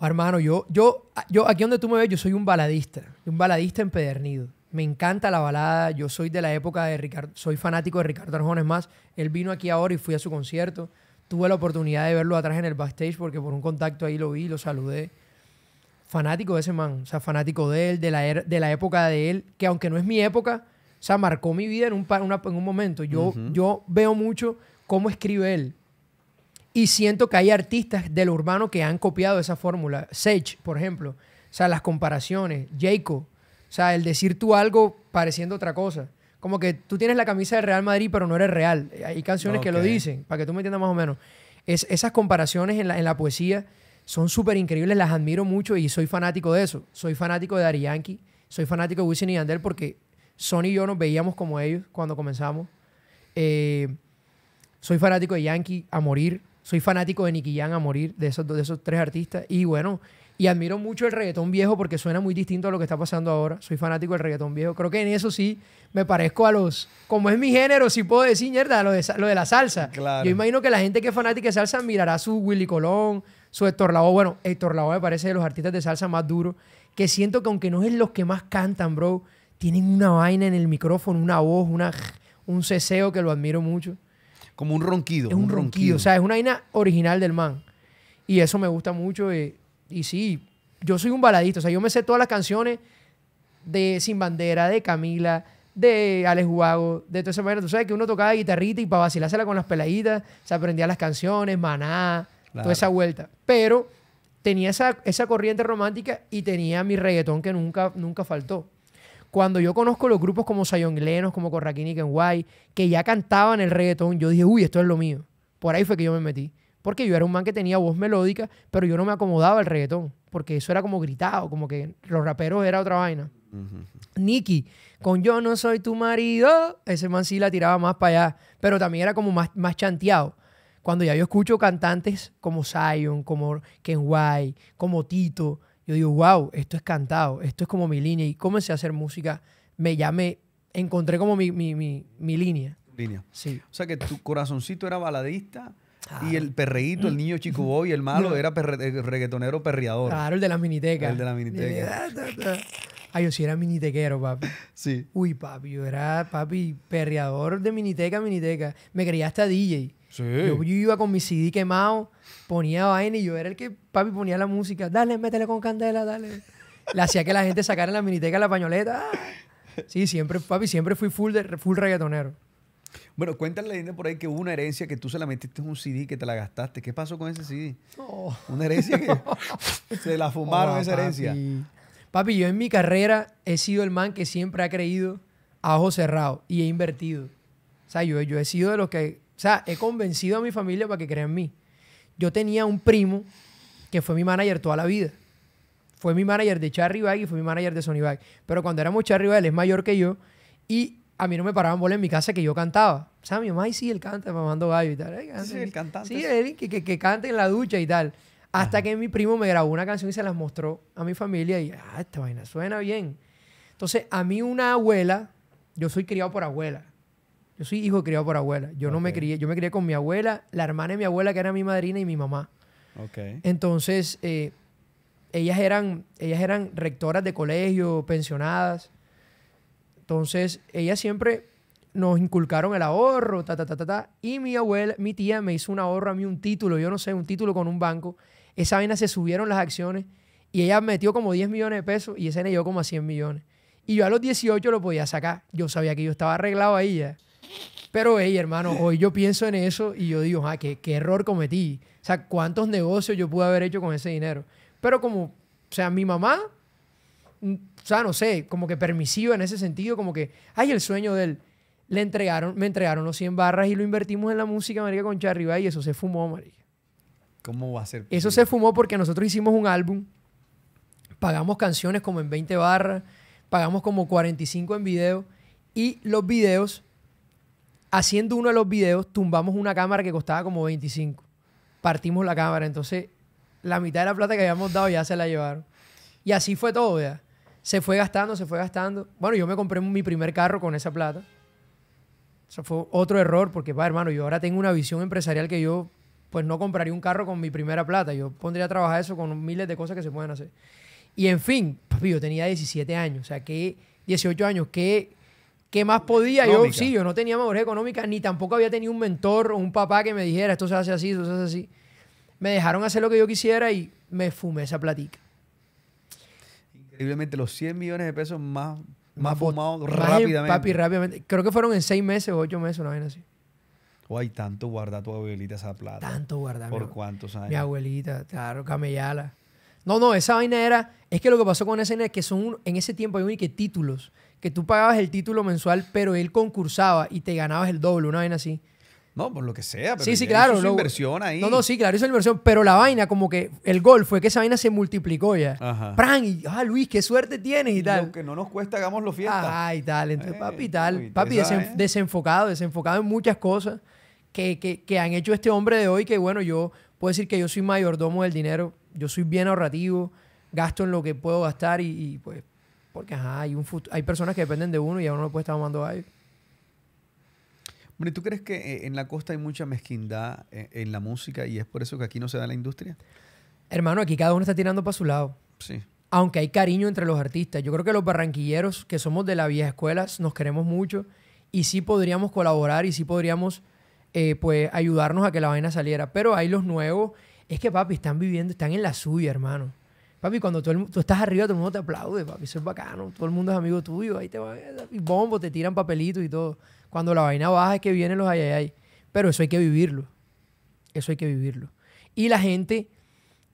Ah, hermano, yo, yo, ah, yo, aquí donde tú me ves, yo soy un baladista, un baladista empedernido. Me encanta la balada, yo soy de la época de Ricardo, soy fanático de Ricardo Arjones. más, él vino aquí ahora y fui a su concierto. Tuve la oportunidad de verlo atrás en el backstage porque por un contacto ahí lo vi, lo saludé. Fanático de ese man, o sea, fanático de él, de la, er, de la época de él, que aunque no es mi época, o sea, marcó mi vida en un, en un momento. Yo, yo veo mucho cómo escribe él. Y siento que hay artistas del urbano que han copiado esa fórmula. Sage, por ejemplo. O sea, las comparaciones. Jacob. O sea, el decir tú algo pareciendo otra cosa. Como que tú tienes la camisa de Real Madrid, pero no eres real. Hay canciones que lo dicen, para que tú me entiendas más o menos. Es, esas comparaciones en la, poesía son súper increíbles, las admiro mucho y soy fanático de eso. Soy fanático de Ari Yankee, soy fanático de Wisin y Yandel porque Son y yo nos veíamos como ellos cuando comenzamos. Eh, soy fanático de Yankee a morir soy fanático de Nicky Jam a morir, de esos, de esos tres artistas. Y bueno, y admiro mucho el reggaetón viejo porque suena muy distinto a lo que está pasando ahora. Soy fanático del reggaetón viejo. Creo que en eso sí me parezco a los. Como es mi género, sí puedo decir, mierda, lo de, de la salsa. Claro. Yo imagino que la gente que es fanática de salsa mirará su Willy Colón, su Héctor Lavoe. Bueno, Héctor Lavoe me parece de los artistas de salsa más duros. Que siento que aunque no es los que más cantan, bro, tienen una vaina en el micrófono, una voz, una, un ceseo que lo admiro mucho. Como un ronquido. un, ronquido. O sea, es una vaina original del man. Y eso me gusta mucho. Eh, y, sí, yo soy un baladista. O sea, yo me sé todas las canciones de Sin Bandera, de Camila, de Alex Huago, de toda esa manera. Tú sabes que uno tocaba guitarrita y para vacilársela con las peladitas, se aprendía las canciones, maná, toda esa vuelta. Pero tenía esa, esa corriente romántica y tenía mi reggaetón que nunca, nunca faltó. Cuando yo conozco los grupos como Sayon Lenos, como Corraquini Kenway, que ya cantaban el reggaetón, yo dije, uy, esto es lo mío. Por ahí fue que yo me metí. Porque yo era un man que tenía voz melódica, pero yo no me acomodaba al reggaetón. Porque eso era como gritado, como que los raperos era otra vaina. Nicky, con Yo no soy tu marido, ese man sí la tiraba más para allá, pero también era como más, chanteado. Cuando ya yo escucho cantantes como Zion, como Ken como Tito, yo digo, wow, esto es cantado, esto es como mi línea. Y comencé a hacer música, me llamé, encontré como mi, línea. Línea. Sí. O sea que tu corazoncito era baladista. Y el perreíto, el niño chico boy, el malo, era eh, reggaetonero perreador. Claro, el de las minitecas. El de las minitecas. Ay, ah, yo sí era minitequero, papi. Sí. Uy, papi, yo era, papi, perreador de miniteca, miniteca. Me creía hasta DJ. Yo, iba con mi CD quemado, ponía vaina y yo era el que, papi, ponía la música. Dale, métele con candela, dale. Le hacía que la gente sacara en la miniteca la pañoleta. Sí, siempre, papi, siempre fui full, de, full reggaetonero. Bueno, cuéntale por ahí que hubo una herencia que tú se la metiste en un CD, que te la gastaste. ¿Qué pasó con ese CD? Oh. Una herencia que se la fumaron oh, esa herencia. Papi. yo en mi carrera he sido el man que siempre ha creído a ojos cerrados y he invertido. O sea, yo he sido de los que o sea, he convencido a mi familia para que crean en mí. Yo tenía un primo que fue mi manager toda la vida. Fue mi manager de Charry Bag y fue mi manager de Sony Bag. Pero cuando éramos Charry Bag, él es mayor que yo y a mí no me paraban bola en mi casa que yo cantaba. O sea, mi mamá, sí, él canta, mamando gallo y tal. sí, el cantante. Sí, él que, que, en la ducha y tal. Hasta que mi primo me grabó una canción y se las mostró a mi familia y, ah, esta vaina suena bien. Entonces, a mí una abuela, yo soy criado por abuela. Yo soy hijo criado por abuela. Yo no me crié, yo me crié con mi abuela, la hermana de mi abuela que era mi madrina y mi mamá. Okay. Entonces, eh, ellas, eran, ellas eran rectoras de colegio, pensionadas. Entonces, ellas siempre nos inculcaron el ahorro, ta, ta, ta, ta, Y mi abuela, mi tía me hizo un ahorro a mí, un título, yo no sé, un título con un banco. Esa vaina se subieron las acciones y ella metió como 10 millones de pesos y ese dio como a 100 millones. Y yo a los 18 lo podía sacar. Yo sabía que yo estaba arreglado ahí ya. Pero, hey, hermano, hoy yo pienso en eso y yo digo, ah, qué, qué error cometí. O sea, cuántos negocios yo pude haber hecho con ese dinero. Pero como, o sea, mi mamá, mm, o sea, no sé, como que permisiva en ese sentido, como que, ay, el sueño de él. Le entregaron, me entregaron los 100 barras y lo invertimos en la música, María con Charriba y eso se fumó, María. ¿Cómo va a ser? Eso se fumó porque nosotros hicimos un álbum, pagamos canciones como en 20 barras, pagamos como 45 en video y los videos haciendo uno de los videos, tumbamos una cámara que costaba como 25. Partimos la cámara, entonces la mitad de la plata que habíamos dado ya se la llevaron. Y así fue todo, ya. Se fue gastando, se fue gastando. Bueno, yo me compré mi primer carro con esa plata. Eso fue otro error, porque, va, hermano, yo ahora tengo una visión empresarial que yo, pues no compraría un carro con mi primera plata. Yo pondría a trabajar eso con miles de cosas que se pueden hacer. Y en fin, papi, yo tenía 17 años, o sea, que 18 años, qué ¿Qué más podía? Yo sí, yo no tenía memoria económica, ni tampoco había tenido un mentor o un papá que me dijera, esto se hace así, esto se hace así. Me dejaron hacer lo que yo quisiera y me fumé esa platica. Increíblemente, los 100 millones de pesos más, más, fumados em, rápidamente. papi, rápidamente. Creo que fueron en 6 meses o 8 meses, una vaina así. O oh, hay tanto guarda tu abuelita esa plata. Tanto guardar. ¿Por cuántos años? Mi abuelita, claro, camellala. No, no, esa vaina era... Es que lo que pasó con esa vaina es que son, en ese tiempo hay que títulos que tú pagabas el título mensual, pero él concursaba y te ganabas el doble, una vaina así. No, por lo que sea, pero sí, sí, claro, hizo inversión ahí. No, no, sí, claro, hizo inversión, pero la vaina, como que el gol fue que esa vaina se multiplicó ya. Ajá. Pran, y, ah, Luis, qué suerte tienes y tal. Lo que no nos cuesta, hagámoslo fiesta. Ay, tal, entonces, eh, papi, tal. papi, desenfocado, desenfocado en muchas cosas que, que, han hecho este hombre de hoy, que bueno, yo puedo decir que yo soy mayordomo del dinero, yo soy bien ahorrativo, gasto en lo que puedo gastar y, y pues porque hay, un hay personas que dependen de uno y a uno no puede estar mamando aire. Bueno, ¿y tú crees que eh, en la costa hay mucha mezquindad eh, en la música y es por eso que aquí no se da la industria? Hermano, aquí cada uno está tirando para su lado. Sí. Aunque hay cariño entre los artistas. Yo creo que los barranquilleros que somos de la vieja escuela nos queremos mucho y sí podríamos colaborar y sí podríamos eh, pues, ayudarnos a que la vaina saliera. Pero hay los nuevos. Es que, papi, están viviendo, están en la suya, hermano. Papi, cuando tú, estás arriba, todo el mundo te aplaude, papi. Eso es bacano. Todo el mundo es amigo tuyo. Ahí te van, y bombo, te tiran papelitos y todo. Cuando la vaina baja es que vienen los ayayay. Pero eso hay que vivirlo. Eso hay que vivirlo. Y la gente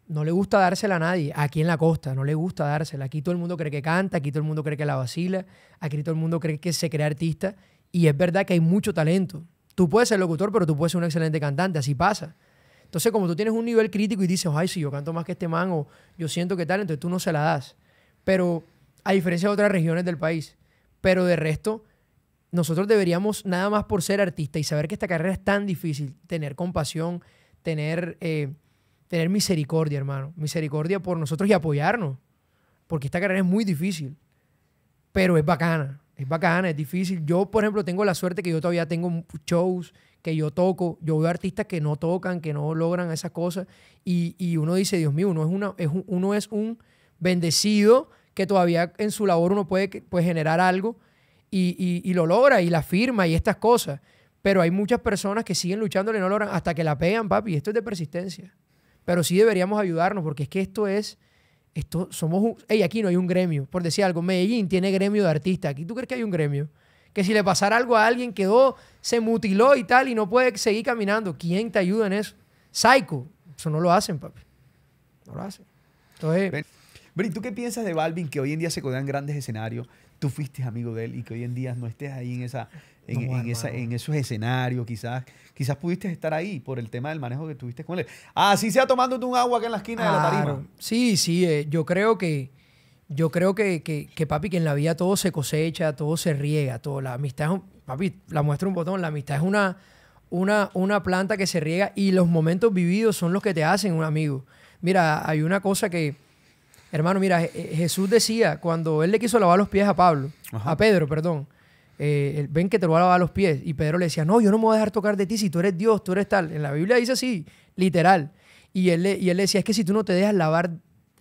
no le gusta dársela a nadie. Aquí en la costa no le gusta dársela. Aquí todo el mundo cree que canta, aquí todo el mundo cree que la vacila, aquí todo el mundo cree que se crea artista. Y es verdad que hay mucho talento. Tú puedes ser locutor, pero tú puedes ser un excelente cantante. Así pasa. Entonces, como tú tienes un nivel crítico y dices, ay, si yo canto más que este man o yo siento que tal, entonces tú no se la das. Pero a diferencia de otras regiones del país. Pero de resto, nosotros deberíamos, nada más por ser artista y saber que esta carrera es tan difícil, tener compasión, tener, eh, tener misericordia, hermano. Misericordia por nosotros y apoyarnos. Porque esta carrera es muy difícil. Pero es bacana. Es bacana, es difícil. Yo, por ejemplo, tengo la suerte que yo todavía tengo shows que yo toco, yo veo artistas que no tocan, que no logran esas cosas, y, uno dice, Dios mío, uno es, una, es un, uno es un bendecido que todavía en su labor uno puede, pues, generar algo y, lo logra y la firma y estas cosas. Pero hay muchas personas que siguen luchando y no logran hasta que la pegan, papi. Esto es de persistencia. Pero sí deberíamos ayudarnos porque es que esto es, esto somos, hey, aquí no hay un gremio. Por decir algo, Medellín tiene gremio de artistas. ¿Aquí tú crees que hay un gremio? que si le pasara algo a alguien quedó, se mutiló y tal y no puede seguir caminando. ¿Quién te ayuda en eso? Psycho. Eso no lo hacen, papi. No lo hacen. Entonces... Bri, ¿tú qué piensas de Balvin que hoy en día se codean grandes escenarios? Tú fuiste amigo de él y que hoy en día no estés ahí en esa... En, esos escenarios, quizás, quizás pudiste estar ahí por el tema del manejo que tuviste con él. Así sea tomándote un agua acá en la esquina de la tarima. Sí, sí, eh, yo creo que, yo creo que, papi, que en la vida todo se cosecha, todo se riega, todo. La amistad es un, papi, la muestra un botón, la amistad es una, una, una planta que se riega y los momentos vividos son los que te hacen un amigo. Mira, hay una cosa que, hermano, mira, Jesús decía cuando él le quiso lavar los pies a Pablo, a Pedro, perdón. Eh, ven que te lo va a lavar los pies. Y Pedro le decía, no, yo no me voy a dejar tocar de ti si tú eres Dios, tú eres tal. En la Biblia dice así, literal. Y él, y él le decía, es que si tú no te dejas lavar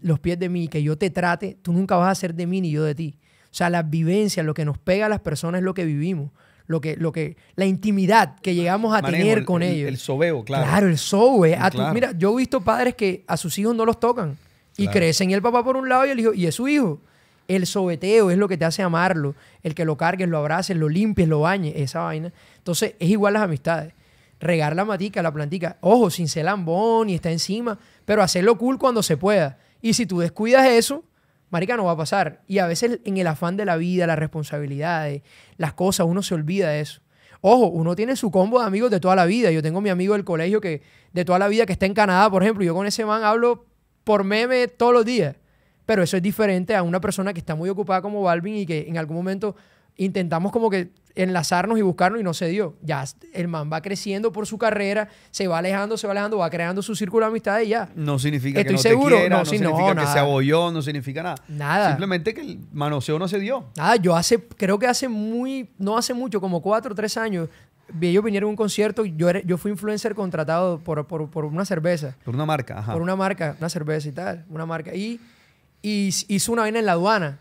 los pies de mí, que yo te trate, tú nunca vas a ser de mí ni yo de ti. O sea, las vivencias, lo que nos pega a las personas es lo que vivimos. Lo que, lo que, la intimidad que llegamos a tener con ellos. El sobeo, claro. Claro, el sobe. Eh, mira, yo he visto padres que a sus hijos no los tocan. Y crecen y el papá por un lado y el hijo, y es su hijo. El sobeteo es lo que te hace amarlo, el que lo cargues, lo abraces, lo limpies, lo bañes, esa vaina. Entonces, es igual las amistades regar la matica, la plantica. Ojo, sin ser lambón y está encima, pero hacerlo cool cuando se pueda. Y si tú descuidas eso, marica, no va a pasar. Y a veces en el afán de la vida, las responsabilidades, las cosas, uno se olvida de eso. Ojo, uno tiene su combo de amigos de toda la vida. Yo tengo mi amigo del colegio que de toda la vida que está en Canadá, por ejemplo. Yo con ese man hablo por meme todos los días. Pero eso es diferente a una persona que está muy ocupada como Balvin y que en algún momento intentamos como que enlazarnos y buscarnos y no se dio. Ya el man va creciendo por su carrera, se va alejando, se va alejando, va creando su círculo de amistades y ya. No significa Estoy que no seguro, no, significa que se abolló, no significa nada. Simplemente que el manoseo no se dio. Nada, yo hace, creo que hace muy, no hace mucho, como cuatro o tres años, ellos vinieron a un concierto, yo, yo fui influencer contratado por, por, una cerveza. Por una marca, ajá. Por una marca, una cerveza y tal, una marca. Y, y hizo una vaina en la aduana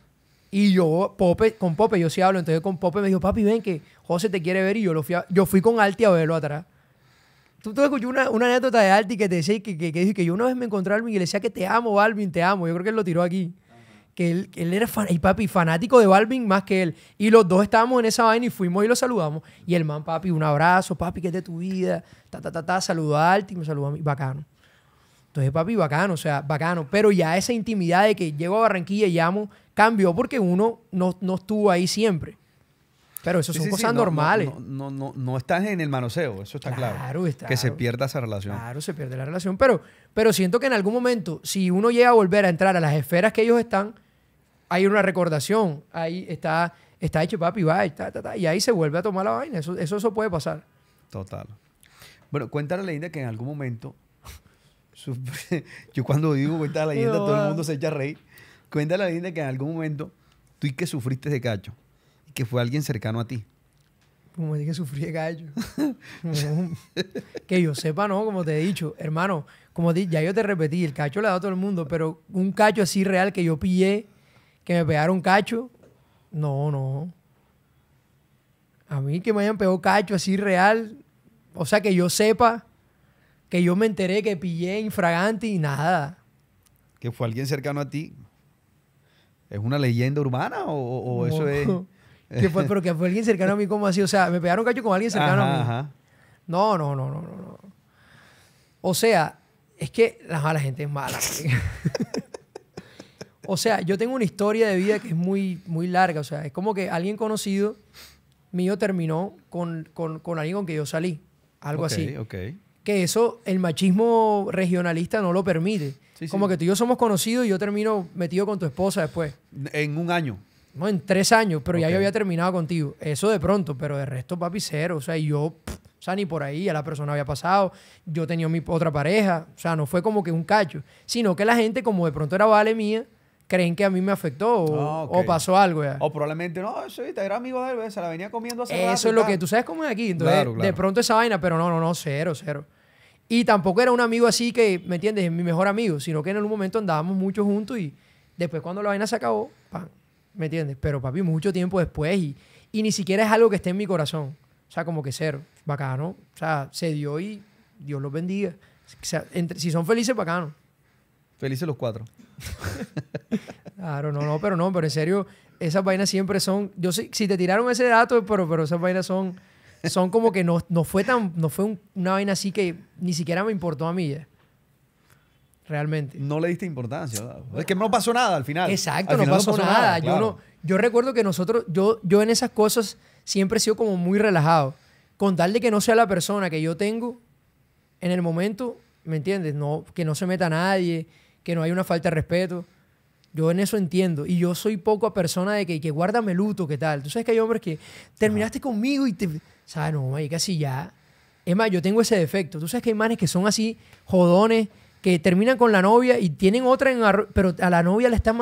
y yo, Pope, con Pope, yo sí hablo. Entonces con Pope me dijo, papi, ven que José te quiere ver. Y yo lo fui yo fui con Alti a verlo atrás. Tú, te una, anécdota de Alti que te decía que, que, que, que yo una vez me encontré a Balvin y le decía que te amo, Balvin, te amo. Yo creo que él lo tiró aquí. Que él, era y papi, fanático de Balvin más que él. Y los dos estábamos en esa vaina y fuimos y lo saludamos. Y el man, papi, un abrazo, papi, que es de tu vida. Ta, ta, ta, ta, saludó a Alti me saludó a mí. Bacano. Entonces, papi, bacano, o sea, bacano. Pero ya esa intimidad de que llego a Barranquilla y llamo cambió porque uno no, estuvo ahí siempre. Pero eso son cosas normales. No, no, estás en el manoseo, eso está claro. claro. Está, que se pierda esa relación. Claro, se pierde la relación. Pero, pero siento que en algún momento, si uno llega a volver a entrar a las esferas que ellos están, hay una recordación. Ahí está, está hecho papi, va, ta, ta, ta, y ahí se vuelve a tomar la vaina. Eso, eso, eso puede pasar. Total. Bueno, cuenta la leyenda que en algún momento. yo cuando digo cuenta la leyenda, todo el mundo se echa a reír Cuenta la leyenda que en algún momento tú y que sufriste de cacho y que fue alguien cercano a ti. Como dije, sufrí de cacho... que yo sepa, no, como te he dicho, hermano, como ya yo te repetí, el cacho le ha a todo el mundo, pero un cacho así real que yo pillé, que me pegaron cacho, no, no. A mí que me hayan pegado cacho así real, o sea, que yo sepa, que yo me enteré que pillé infragante y nada. Que fue alguien cercano a ti, ¿Es una leyenda urbana o, eso es...? que fue, pero que fue alguien cercano a mí, ¿cómo así? O sea, me pegaron cacho con alguien cercano a mí. No, no, no, no, no, O sea, es que la mala gente es mala. o sea, yo tengo una historia de vida que es muy, muy larga. O sea, es como que alguien conocido mío terminó con, alguien con que yo salí. Algo así. Okay. Que eso, el machismo regionalista no lo permite. Como que tú y yo somos conocidos y yo termino metido con tu esposa después. En un año. No, en tres años, pero ya yo había terminado contigo. Eso de pronto, pero de resto, papi, cero. O sea, yo, o sea, ni por ahí, ya la persona había pasado. Yo tenía mi otra pareja. O sea, no fue como que un cacho. Sino que la gente, como de pronto era vale mía, creen que a mí me afectó o, ah, pasó algo O probablemente, no, eso era amigo de él, se la venía comiendo hace Eso es lo que tú sabes cómo es aquí. Entonces, de pronto esa vaina, pero no, no, no, cero, cero. Y tampoco era un amigo así que, ¿me entiendes? Mi mejor amigo, sino que en algún momento andábamos mucho juntos y después cuando la vaina se acabó, ¡pam! ¿Me entiendes? Pero papi, mucho tiempo después y, ni siquiera es algo que esté en mi corazón. O sea, como que ser, Bacano. O sea, se dio y Dios los bendiga. O entre, si son felices, bacano. Felices los cuatro. claro, no, no, pero no, pero en serio, esas vainas siempre son. Yo sé, si te tiraron ese dato, pero, pero esas vainas son son como que no, no fue tan, no fue una vaina así que ni siquiera me importó a mí. Eh, realmente. No le diste importancia. Es que no pasó nada al final. Exacto, no, pasó nada. yo, no, yo recuerdo que nosotros, yo, yo en esas cosas siempre he sido como muy relajado. Con tal de que no sea la persona que yo tengo en el momento, ¿me entiendes? No, que no se meta nadie, que no hay una falta de respeto. Yo en eso entiendo. Y yo soy poco a persona de que, que guárdame luto, ¿qué tal? Tú sabes que hay hombres que terminaste conmigo y te, sea, no, marica, casi ya... Es más, yo tengo ese defecto. Tú sabes que hay manes que son así, jodones, que terminan con la novia y tienen otra, en pero a la novia le están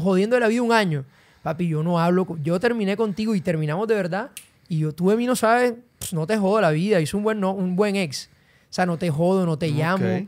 jodiendo de la vida un año. Papi, yo no hablo, yo terminé contigo y terminamos de verdad. Y yo, tú de mí no sabes, pues, no te jodo la vida, hice un buen, un buen ex. O sea, no te jodo, no te llamo,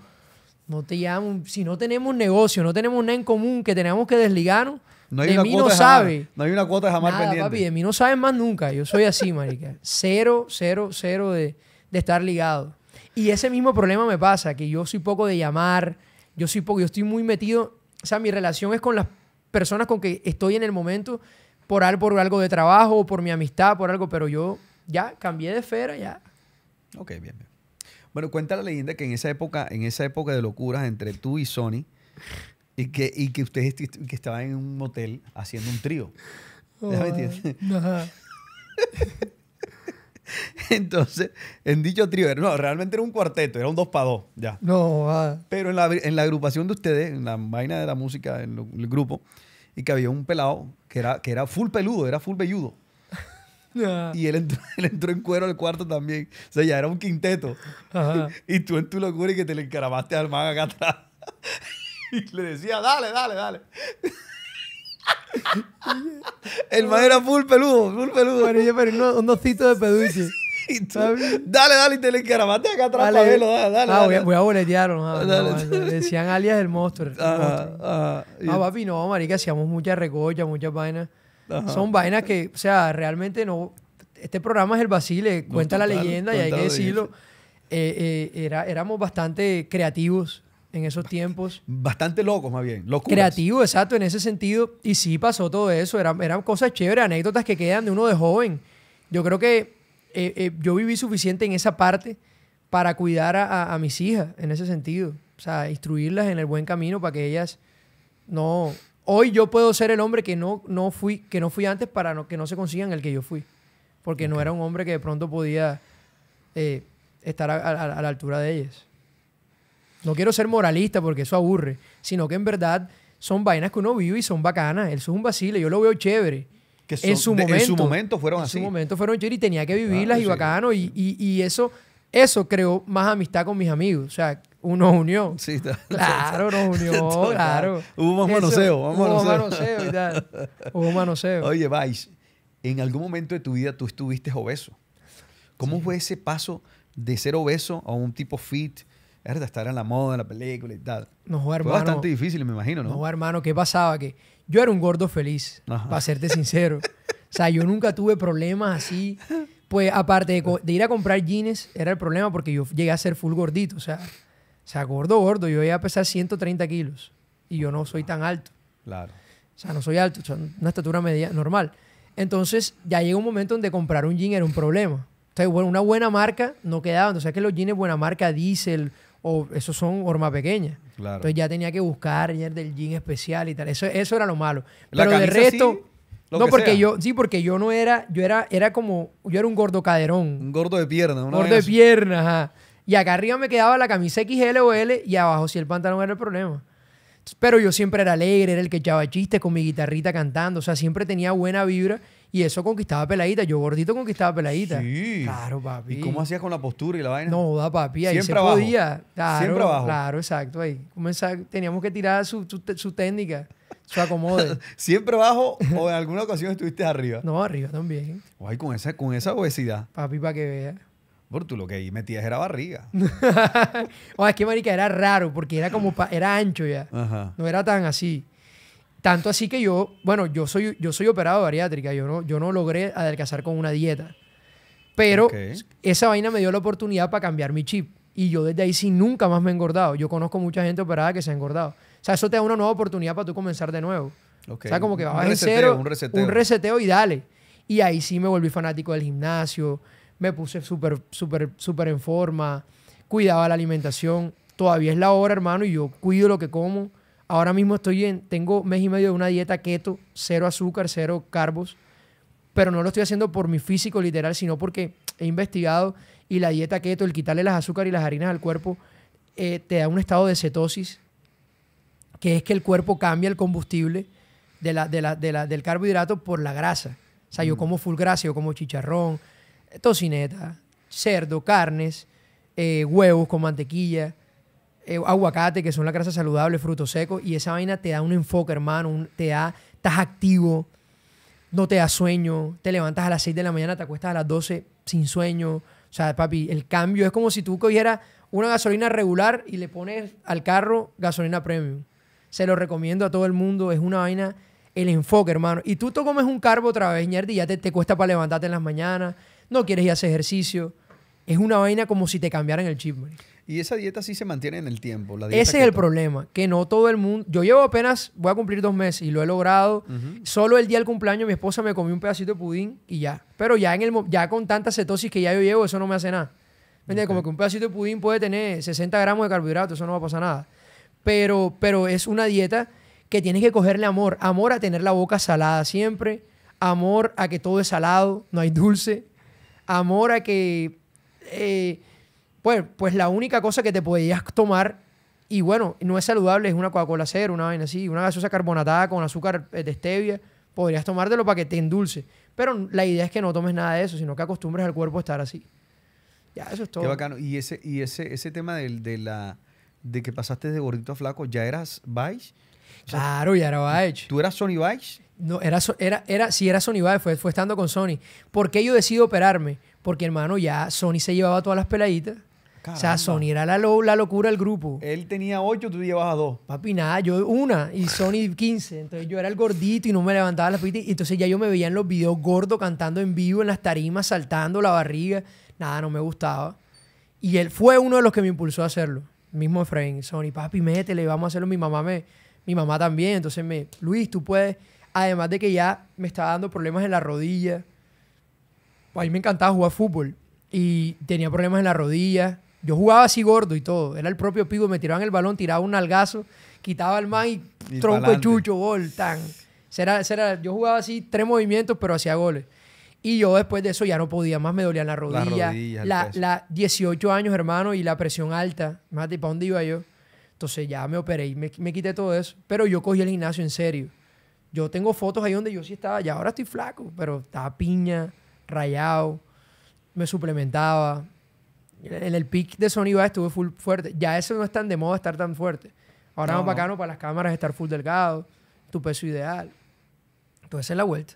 no te llamo. Si no tenemos negocio, no tenemos nada en común que tenemos que desligarnos, no de mí no sabe. no hay una cuota jamás Papi, de mí no saben más nunca. Yo soy así, marica. Cero, cero, cero de, estar ligado. Y ese mismo problema me pasa, que yo soy poco de llamar, yo soy poco, yo estoy muy metido. O sea, mi relación es con las personas con que estoy en el momento por, algo, por algo de trabajo, por mi amistad, por algo, pero yo ya cambié de esfera, ya. Ok, bien, bien. Bueno, cuenta la leyenda que en esa época, en esa época de locuras entre tú y Sony, y que, ustedes que estaban en un motel haciendo un trío. Oh, Entonces, en dicho trío, no, realmente era un cuarteto, era un dos para dos, ya. No, Pero en la, agrupación de ustedes, en la vaina de la música, en el grupo, y que había un pelado que era, que era full peludo, era full velludo. Y él entró, en cuero al cuarto también. O sea, ya era un quinteto. Y, tú en tu locura y que te le encaramaste al man acá atrás. Y le decía, dale, dale, dale. El man era full peludo, full peludo. pero un dosito de peduche. dale, dale, y te le encaramaste acá atrás para verlo, ah, dale, voy, a, boletearlo. Decían alias el monstruo. Ah, ah, papi, no, marica, hacíamos muchas recochas, muchas vainas. Son vainas que, o sea, realmente no... Este programa es el Basile, cuenta la leyenda y hay que decirlo. Eh, eh, era, éramos bastante creativos en esos tiempos. Bastante locos, más bien. Locuras. Creativo, exacto, en ese sentido. Y sí pasó todo eso. Eran, eran cosas chéveres, anécdotas que quedan de uno de joven. Yo creo que eh, eh, yo viví suficiente en esa parte para cuidar a, mis hijas, en ese sentido. O sea, instruirlas en el buen camino para que ellas no... Hoy yo puedo ser el hombre que no, no, fui, que no fui antes para que no se consigan el que yo fui. Porque no era un hombre que de pronto podía eh, estar a la altura de ellas no quiero ser moralista porque eso aburre, sino que en verdad son vainas que uno vive y son bacanas. Eso es un vacile, yo lo veo chévere. en, su momento, fueron así. En su momento fueron chévere y tenía que vivirlas y bacano. Y, eso, eso creó más amistad con mis amigos. O sea, uno unió. claro, uno unió, claro. Hubo más manoseo, hubo manoseo. y tal. Hubo manoseo. Oye, Vice, en algún momento de tu vida tú estuviste obeso. ¿Cómo fue ese paso de ser obeso a un tipo fit? de estar en la moda, en la película y tal. No, Fue bastante difícil, me imagino, ¿no? No, hermano, ¿qué pasaba? Que yo era un gordo feliz, para serte sincero. o sea, yo nunca tuve problemas así. Pues aparte de, ir a comprar jeans, era el problema porque yo llegué a ser full gordito. O sea, o sea gordo, gordo. Yo llegué a pesar 130 kilos y yo no soy tan alto. Claro. O sea, no soy alto, o una estatura media normal. Entonces, ya llegó un momento donde comprar un jean era un problema. O sea, una buena marca no quedaba. O sea, que los jeans buena marca, Diesel o esos son hormas pequeñas. Entonces ya tenía que buscar el del jean especial y tal. Eso, eso era lo malo. Pero el resto. no, porque yo, sí, porque yo no era, yo era, era como, yo era un gordo caderón. Un gordo de pierna, una Gordo de pierna, Y acá arriba me quedaba la camisa XL o L y abajo si el pantalón era el problema. Pero yo siempre era alegre, era el que echaba chistes con mi guitarrita cantando, o sea, siempre tenía buena vibra y eso conquistaba peladita. Yo gordito conquistaba peladita. Sí. Claro, papi. ¿Y cómo hacías con la postura y la vaina? No, da papi. Siempre se abajo. podía. Claro, Siempre abajo. Claro, exacto. Ahí teníamos que tirar su, técnica, su acomode. ¿Siempre abajo o en alguna ocasión estuviste arriba? No, arriba también. Ay, con esa, con esa obesidad. Papi, para que vea Por tú lo que ahí metías era barriga. o es que, marica, era raro porque era como, era ancho ya. No era tan así. Tanto así que yo, bueno, yo soy, yo soy operado bariátrica, yo no, yo no logré adelgazar con una dieta. Pero esa vaina me dio la oportunidad para cambiar mi chip. Y yo desde ahí sí nunca más me he engordado. Yo conozco mucha gente operada que se ha engordado. O sea, eso te da una nueva oportunidad para tú comenzar de nuevo. O sea, como que vas en cero, un reseteo. un reseteo y dale. Y ahí sí me volví fanático del gimnasio, me puse súper, súper, súper en forma, cuidaba la alimentación. Todavía es la hora, hermano, y yo cuido lo que como Ahora mismo estoy en, tengo mes y medio de una dieta keto, cero azúcar, cero carbos, pero no lo estoy haciendo por mi físico literal, sino porque he investigado y la dieta keto, el quitarle las azúcares y las harinas al cuerpo, eh, te da un estado de cetosis, que es que el cuerpo cambia el combustible del carbohidrato por la grasa. O sea, yo mm. como full grasa, yo como chicharrón, eh, tocineta, cerdo, carnes, eh, huevos con mantequilla. Eh, aguacate, que son la grasa saludable, frutos secos, y esa vaina te da un enfoque, hermano, te da, estás activo, no te da sueño, te levantas a las 6 de la mañana, te acuestas a las 12 sin sueño. O sea, papi, el cambio es como si tú cogieras una gasolina regular y le pones al carro gasolina premium. Se lo recomiendo a todo el mundo, es una vaina, el enfoque, hermano. Y tú te comes un carbo otra vez, y ya te, te cuesta para levantarte en las mañanas, no quieres ir a hacer ejercicio. Es una vaina como si te cambiaran el chip, y esa dieta sí se mantiene en el tiempo. La Ese es el problema, que no todo el mundo... Yo llevo apenas, voy a cumplir dos meses y lo he logrado. Solo el día del cumpleaños mi esposa me comió un pedacito de pudín y ya. Pero ya, en el, ya con tanta cetosis que ya yo llevo, eso no me hace nada. ¿Me Como que un pedacito de pudín puede tener 60 gramos de carbohidratos, eso no va a pasar nada. Pero, pero es una dieta que tienes que cogerle amor. Amor a tener la boca salada siempre. Amor a que todo es salado, no hay dulce. Amor a que... Eh, pues, pues, la única cosa que te podías tomar, y bueno, no es saludable, es una Coca-Cola cero, una vaina así, una gaseosa carbonatada con azúcar eh, de stevia, podrías tomártelo para que te endulce. Pero la idea es que no tomes nada de eso, sino que acostumbres al cuerpo a estar así. Ya, eso es todo. Qué bacano. Y ese, y ese, ese tema de, de la, de que pasaste de gordito a flaco, ¿ya eras Vice? claro, ya era Vice. ¿Tú eras Sony Vice? No, era, era, era, sí, era Sony Vice. fue, fue estando con Sony. ¿Por qué yo decido operarme? Porque, hermano, ya Sony se llevaba todas las peladitas. O sea, Sony era la, locura del grupo. Él tenía ocho, tú llevabas a dos. Papi, nada, yo una y Sony 15. Entonces yo era el gordito y no me levantaba la pitas. Y entonces ya yo me veía en los videos gordo cantando en vivo, en las tarimas, saltando la barriga. Nada, no me gustaba. Y él fue uno de los que me impulsó a hacerlo. Mismo Efraín, Sony, papi, métele, vamos a hacerlo. Mi mamá me, mi mamá también. Entonces me, Luis, tú puedes. Además de que ya me estaba dando problemas en la rodilla. a mí me encantaba jugar fútbol y tenía problemas en la rodilla. Yo jugaba así gordo y todo. Era el propio pigo me tiraban el balón, tiraba un algazo, quitaba el man y, tronco chucho, gol, tan. yo jugaba así tres movimientos, pero hacía goles. Y yo después de eso ya no podía más, me dolía La, rodilla, la, 18 años, hermano, y la presión alta. Mate, ¿para dónde iba yo? Entonces ya me operé y me, me quité todo eso. Pero yo cogí el gimnasio en serio. Yo tengo fotos ahí donde yo sí estaba, ya ahora estoy flaco, pero estaba piña, rayado, me suplementaba, en el peak de Sony va estuve full fuerte. Ya eso no es tan de moda estar tan fuerte. Ahora no. es bacano para las cámaras estar full delgado, tu peso ideal. Entonces es la vuelta.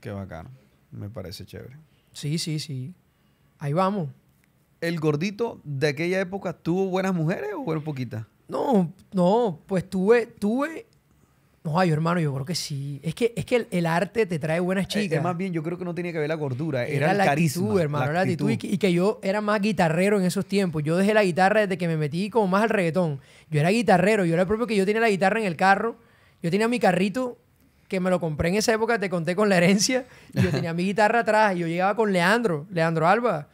Qué bacano. Me parece chévere. Sí, sí, sí. Ahí vamos. ¿El gordito de aquella época tuvo buenas mujeres o fueron poquitas? No, no, pues tuve, tuve no, ay hermano, yo creo que sí. Es que, es que el, arte te trae buenas eh, chicas. Es, más bien, yo creo que no tenía que ver la gordura, era, la Actitud, hermano, la era actitud. y, que yo era más guitarrero en esos tiempos. Yo dejé la guitarra desde que me metí como más al reggaetón. Yo era guitarrero, yo era el propio que yo tenía la guitarra en el carro. Yo tenía mi carrito que me lo compré en esa época, te conté con la herencia. Yo tenía mi guitarra atrás y yo llegaba con Leandro, Leandro Alba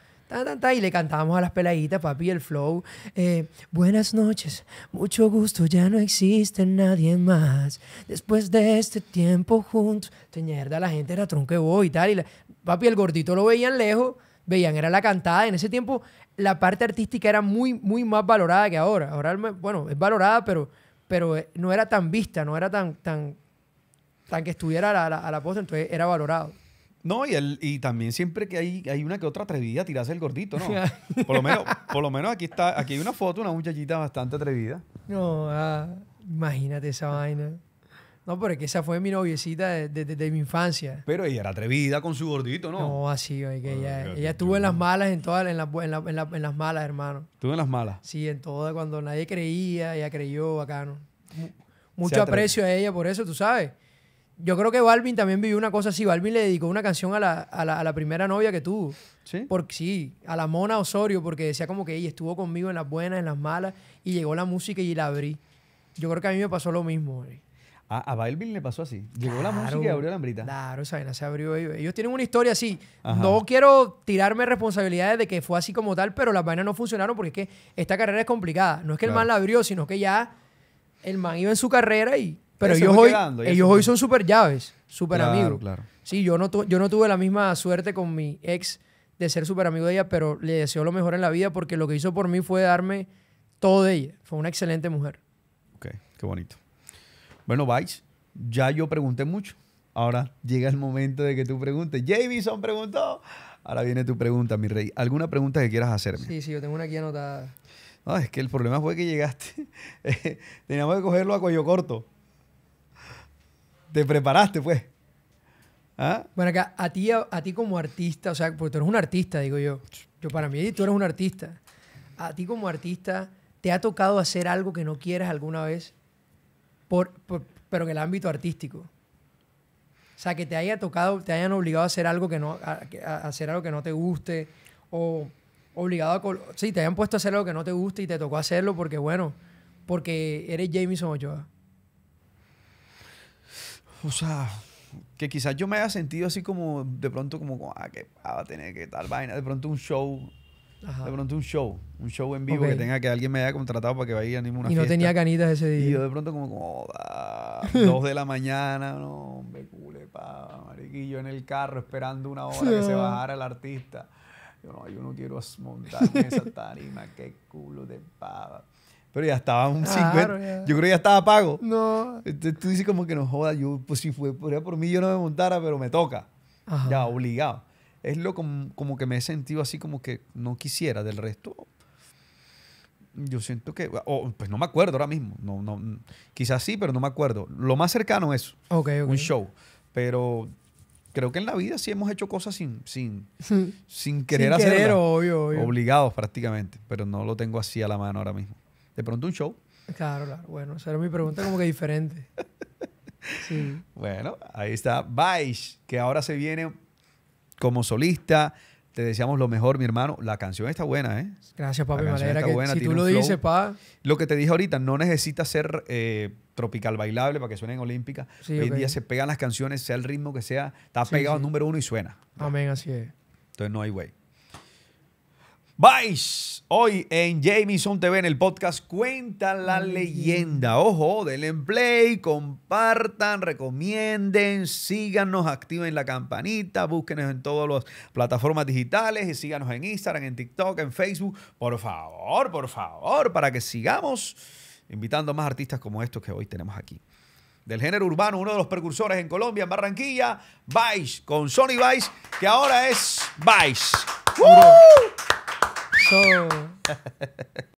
y le cantábamos a las peladitas, papi, el flow. Eh, Buenas noches, mucho gusto, ya no existe nadie más. Después de este tiempo juntos, este mierda, la gente era tronquebo y tal. Y papi, el gordito lo veían lejos, veían, era la cantada. En ese tiempo, la parte artística era muy, muy más valorada que ahora. Ahora, bueno, es valorada, pero, pero eh, no era tan vista, no era tan, tan, tan que estuviera a la, a la posta, entonces era valorado. No, y, y también siempre que hay, hay una que otra atrevida, tirarse el gordito, ¿no? por, lo menos, por lo menos aquí está, aquí hay una foto, una muchachita bastante atrevida. No, ah, imagínate esa vaina. No, porque que esa fue mi noviecita desde mi infancia. Pero ella era atrevida con su gordito, ¿no? No, así, oye, que ella, ella estuvo en las malas, en todas, en, en, las malas, hermano. ¿Estuvo en las malas? Sí, en todas, cuando nadie creía, ella creyó, bacano. Mucho aprecio a ella por eso, tú sabes. Yo creo que Balvin también vivió una cosa así. Balvin le dedicó una canción a la, a la, primera novia que tuvo. ¿Sí? Porque, sí, a la Mona Osorio, porque decía como que ella estuvo conmigo en las buenas, en las malas, y llegó la música y la abrí. Yo creo que a mí me pasó lo mismo. A, Balvin le pasó así. Llegó la música y abrió la hambrita. Claro, esa vaina se abrió. Ellos tienen una historia así. No quiero tirarme responsabilidades de que fue así como tal, pero las vainas no funcionaron porque es que esta carrera es complicada. No es que el man la abrió, sino que ya el man iba en su carrera y pero ellos hoy, hoy son súper llaves, súper amigos. Claro. Sí, yo no, yo no tuve la misma suerte con mi ex de ser súper amigo de ella, pero le deseo lo mejor en la vida porque lo que hizo por mí fue darme todo de ella. Fue una excelente mujer. Ok, qué bonito. Bueno, Vice, ya yo pregunté mucho. Ahora llega el momento de que tú preguntes. Javison preguntó. Ahora viene tu pregunta, mi rey. ¿Alguna pregunta que quieras hacerme? Sí, sí, yo tengo una aquí anotada. No, es que el problema fue que llegaste. Eh, teníamos que cogerlo a cuello corto te preparaste, pues. ¿Ah? Bueno, acá, a ti, a, ti como artista, o sea, porque tú eres un artista, digo yo. Yo para mí, tú eres un artista. A ti como artista, ¿te ha tocado hacer algo que no quieras alguna vez? Por, pero en el ámbito artístico. O sea, que te haya tocado, te hayan obligado a hacer algo que no, hacer algo que no te guste, o obligado a, sí, te hayan puesto a hacer algo que no te guste y te tocó hacerlo porque, bueno, porque eres Jameson Ochoa o sea, que quizás yo me haya sentido así como, de pronto como, ah, que va a tener que tal vaina, de pronto un show. De pronto un show, un show en vivo que tenga que alguien me haya contratado para que vaya a una Y no tenía canitas ese día. Y yo de pronto como, oh, dos de la mañana, no, hombre, pava, mariquillo en el carro esperando una hora que se bajara el artista. Yo no, yo no quiero montarme esa tarima, qué culo de pava pero ya estaba un 50. Yo creo que ya estaba pago. No. Entonces tú dices como que no joda, yo, pues si fue, por mí yo no me montara, pero me toca. Ya, obligado. Es lo como, que me he sentido así como que no quisiera. Del resto, yo siento que, pues no me acuerdo ahora mismo. No, no, quizás sí, pero no me acuerdo. Lo más cercano es un show. Pero creo que en la vida sí hemos hecho cosas sin, sin, sin querer sin obvio. Obligados prácticamente, pero no lo tengo así a la mano ahora mismo de pronto un show. Claro, claro. Bueno, esa era mi pregunta como que diferente. Sí. Bueno, ahí está Vice, que ahora se viene como solista. Te deseamos lo mejor, mi hermano. La canción está buena, ¿eh? Gracias, papi. que buena, si tú lo dices, pa. Lo que te dije ahorita, no necesita ser eh, tropical bailable para que suene en Sí, Hoy día se pegan las canciones, sea el ritmo que sea. Está pegado al número uno y suena. Amén, así es. Entonces no hay güey. Vice, hoy en Jamison TV, en el podcast Cuenta la leyenda. Ojo, del emplay. compartan, recomienden, síganos, activen la campanita, búsquenos en todas las plataformas digitales y síganos en Instagram, en TikTok, en Facebook. Por favor, por favor, para que sigamos invitando más artistas como estos que hoy tenemos aquí. Del género urbano, uno de los precursores en Colombia, en Barranquilla, Vice, con Sony Vice, que ahora es Vice. show.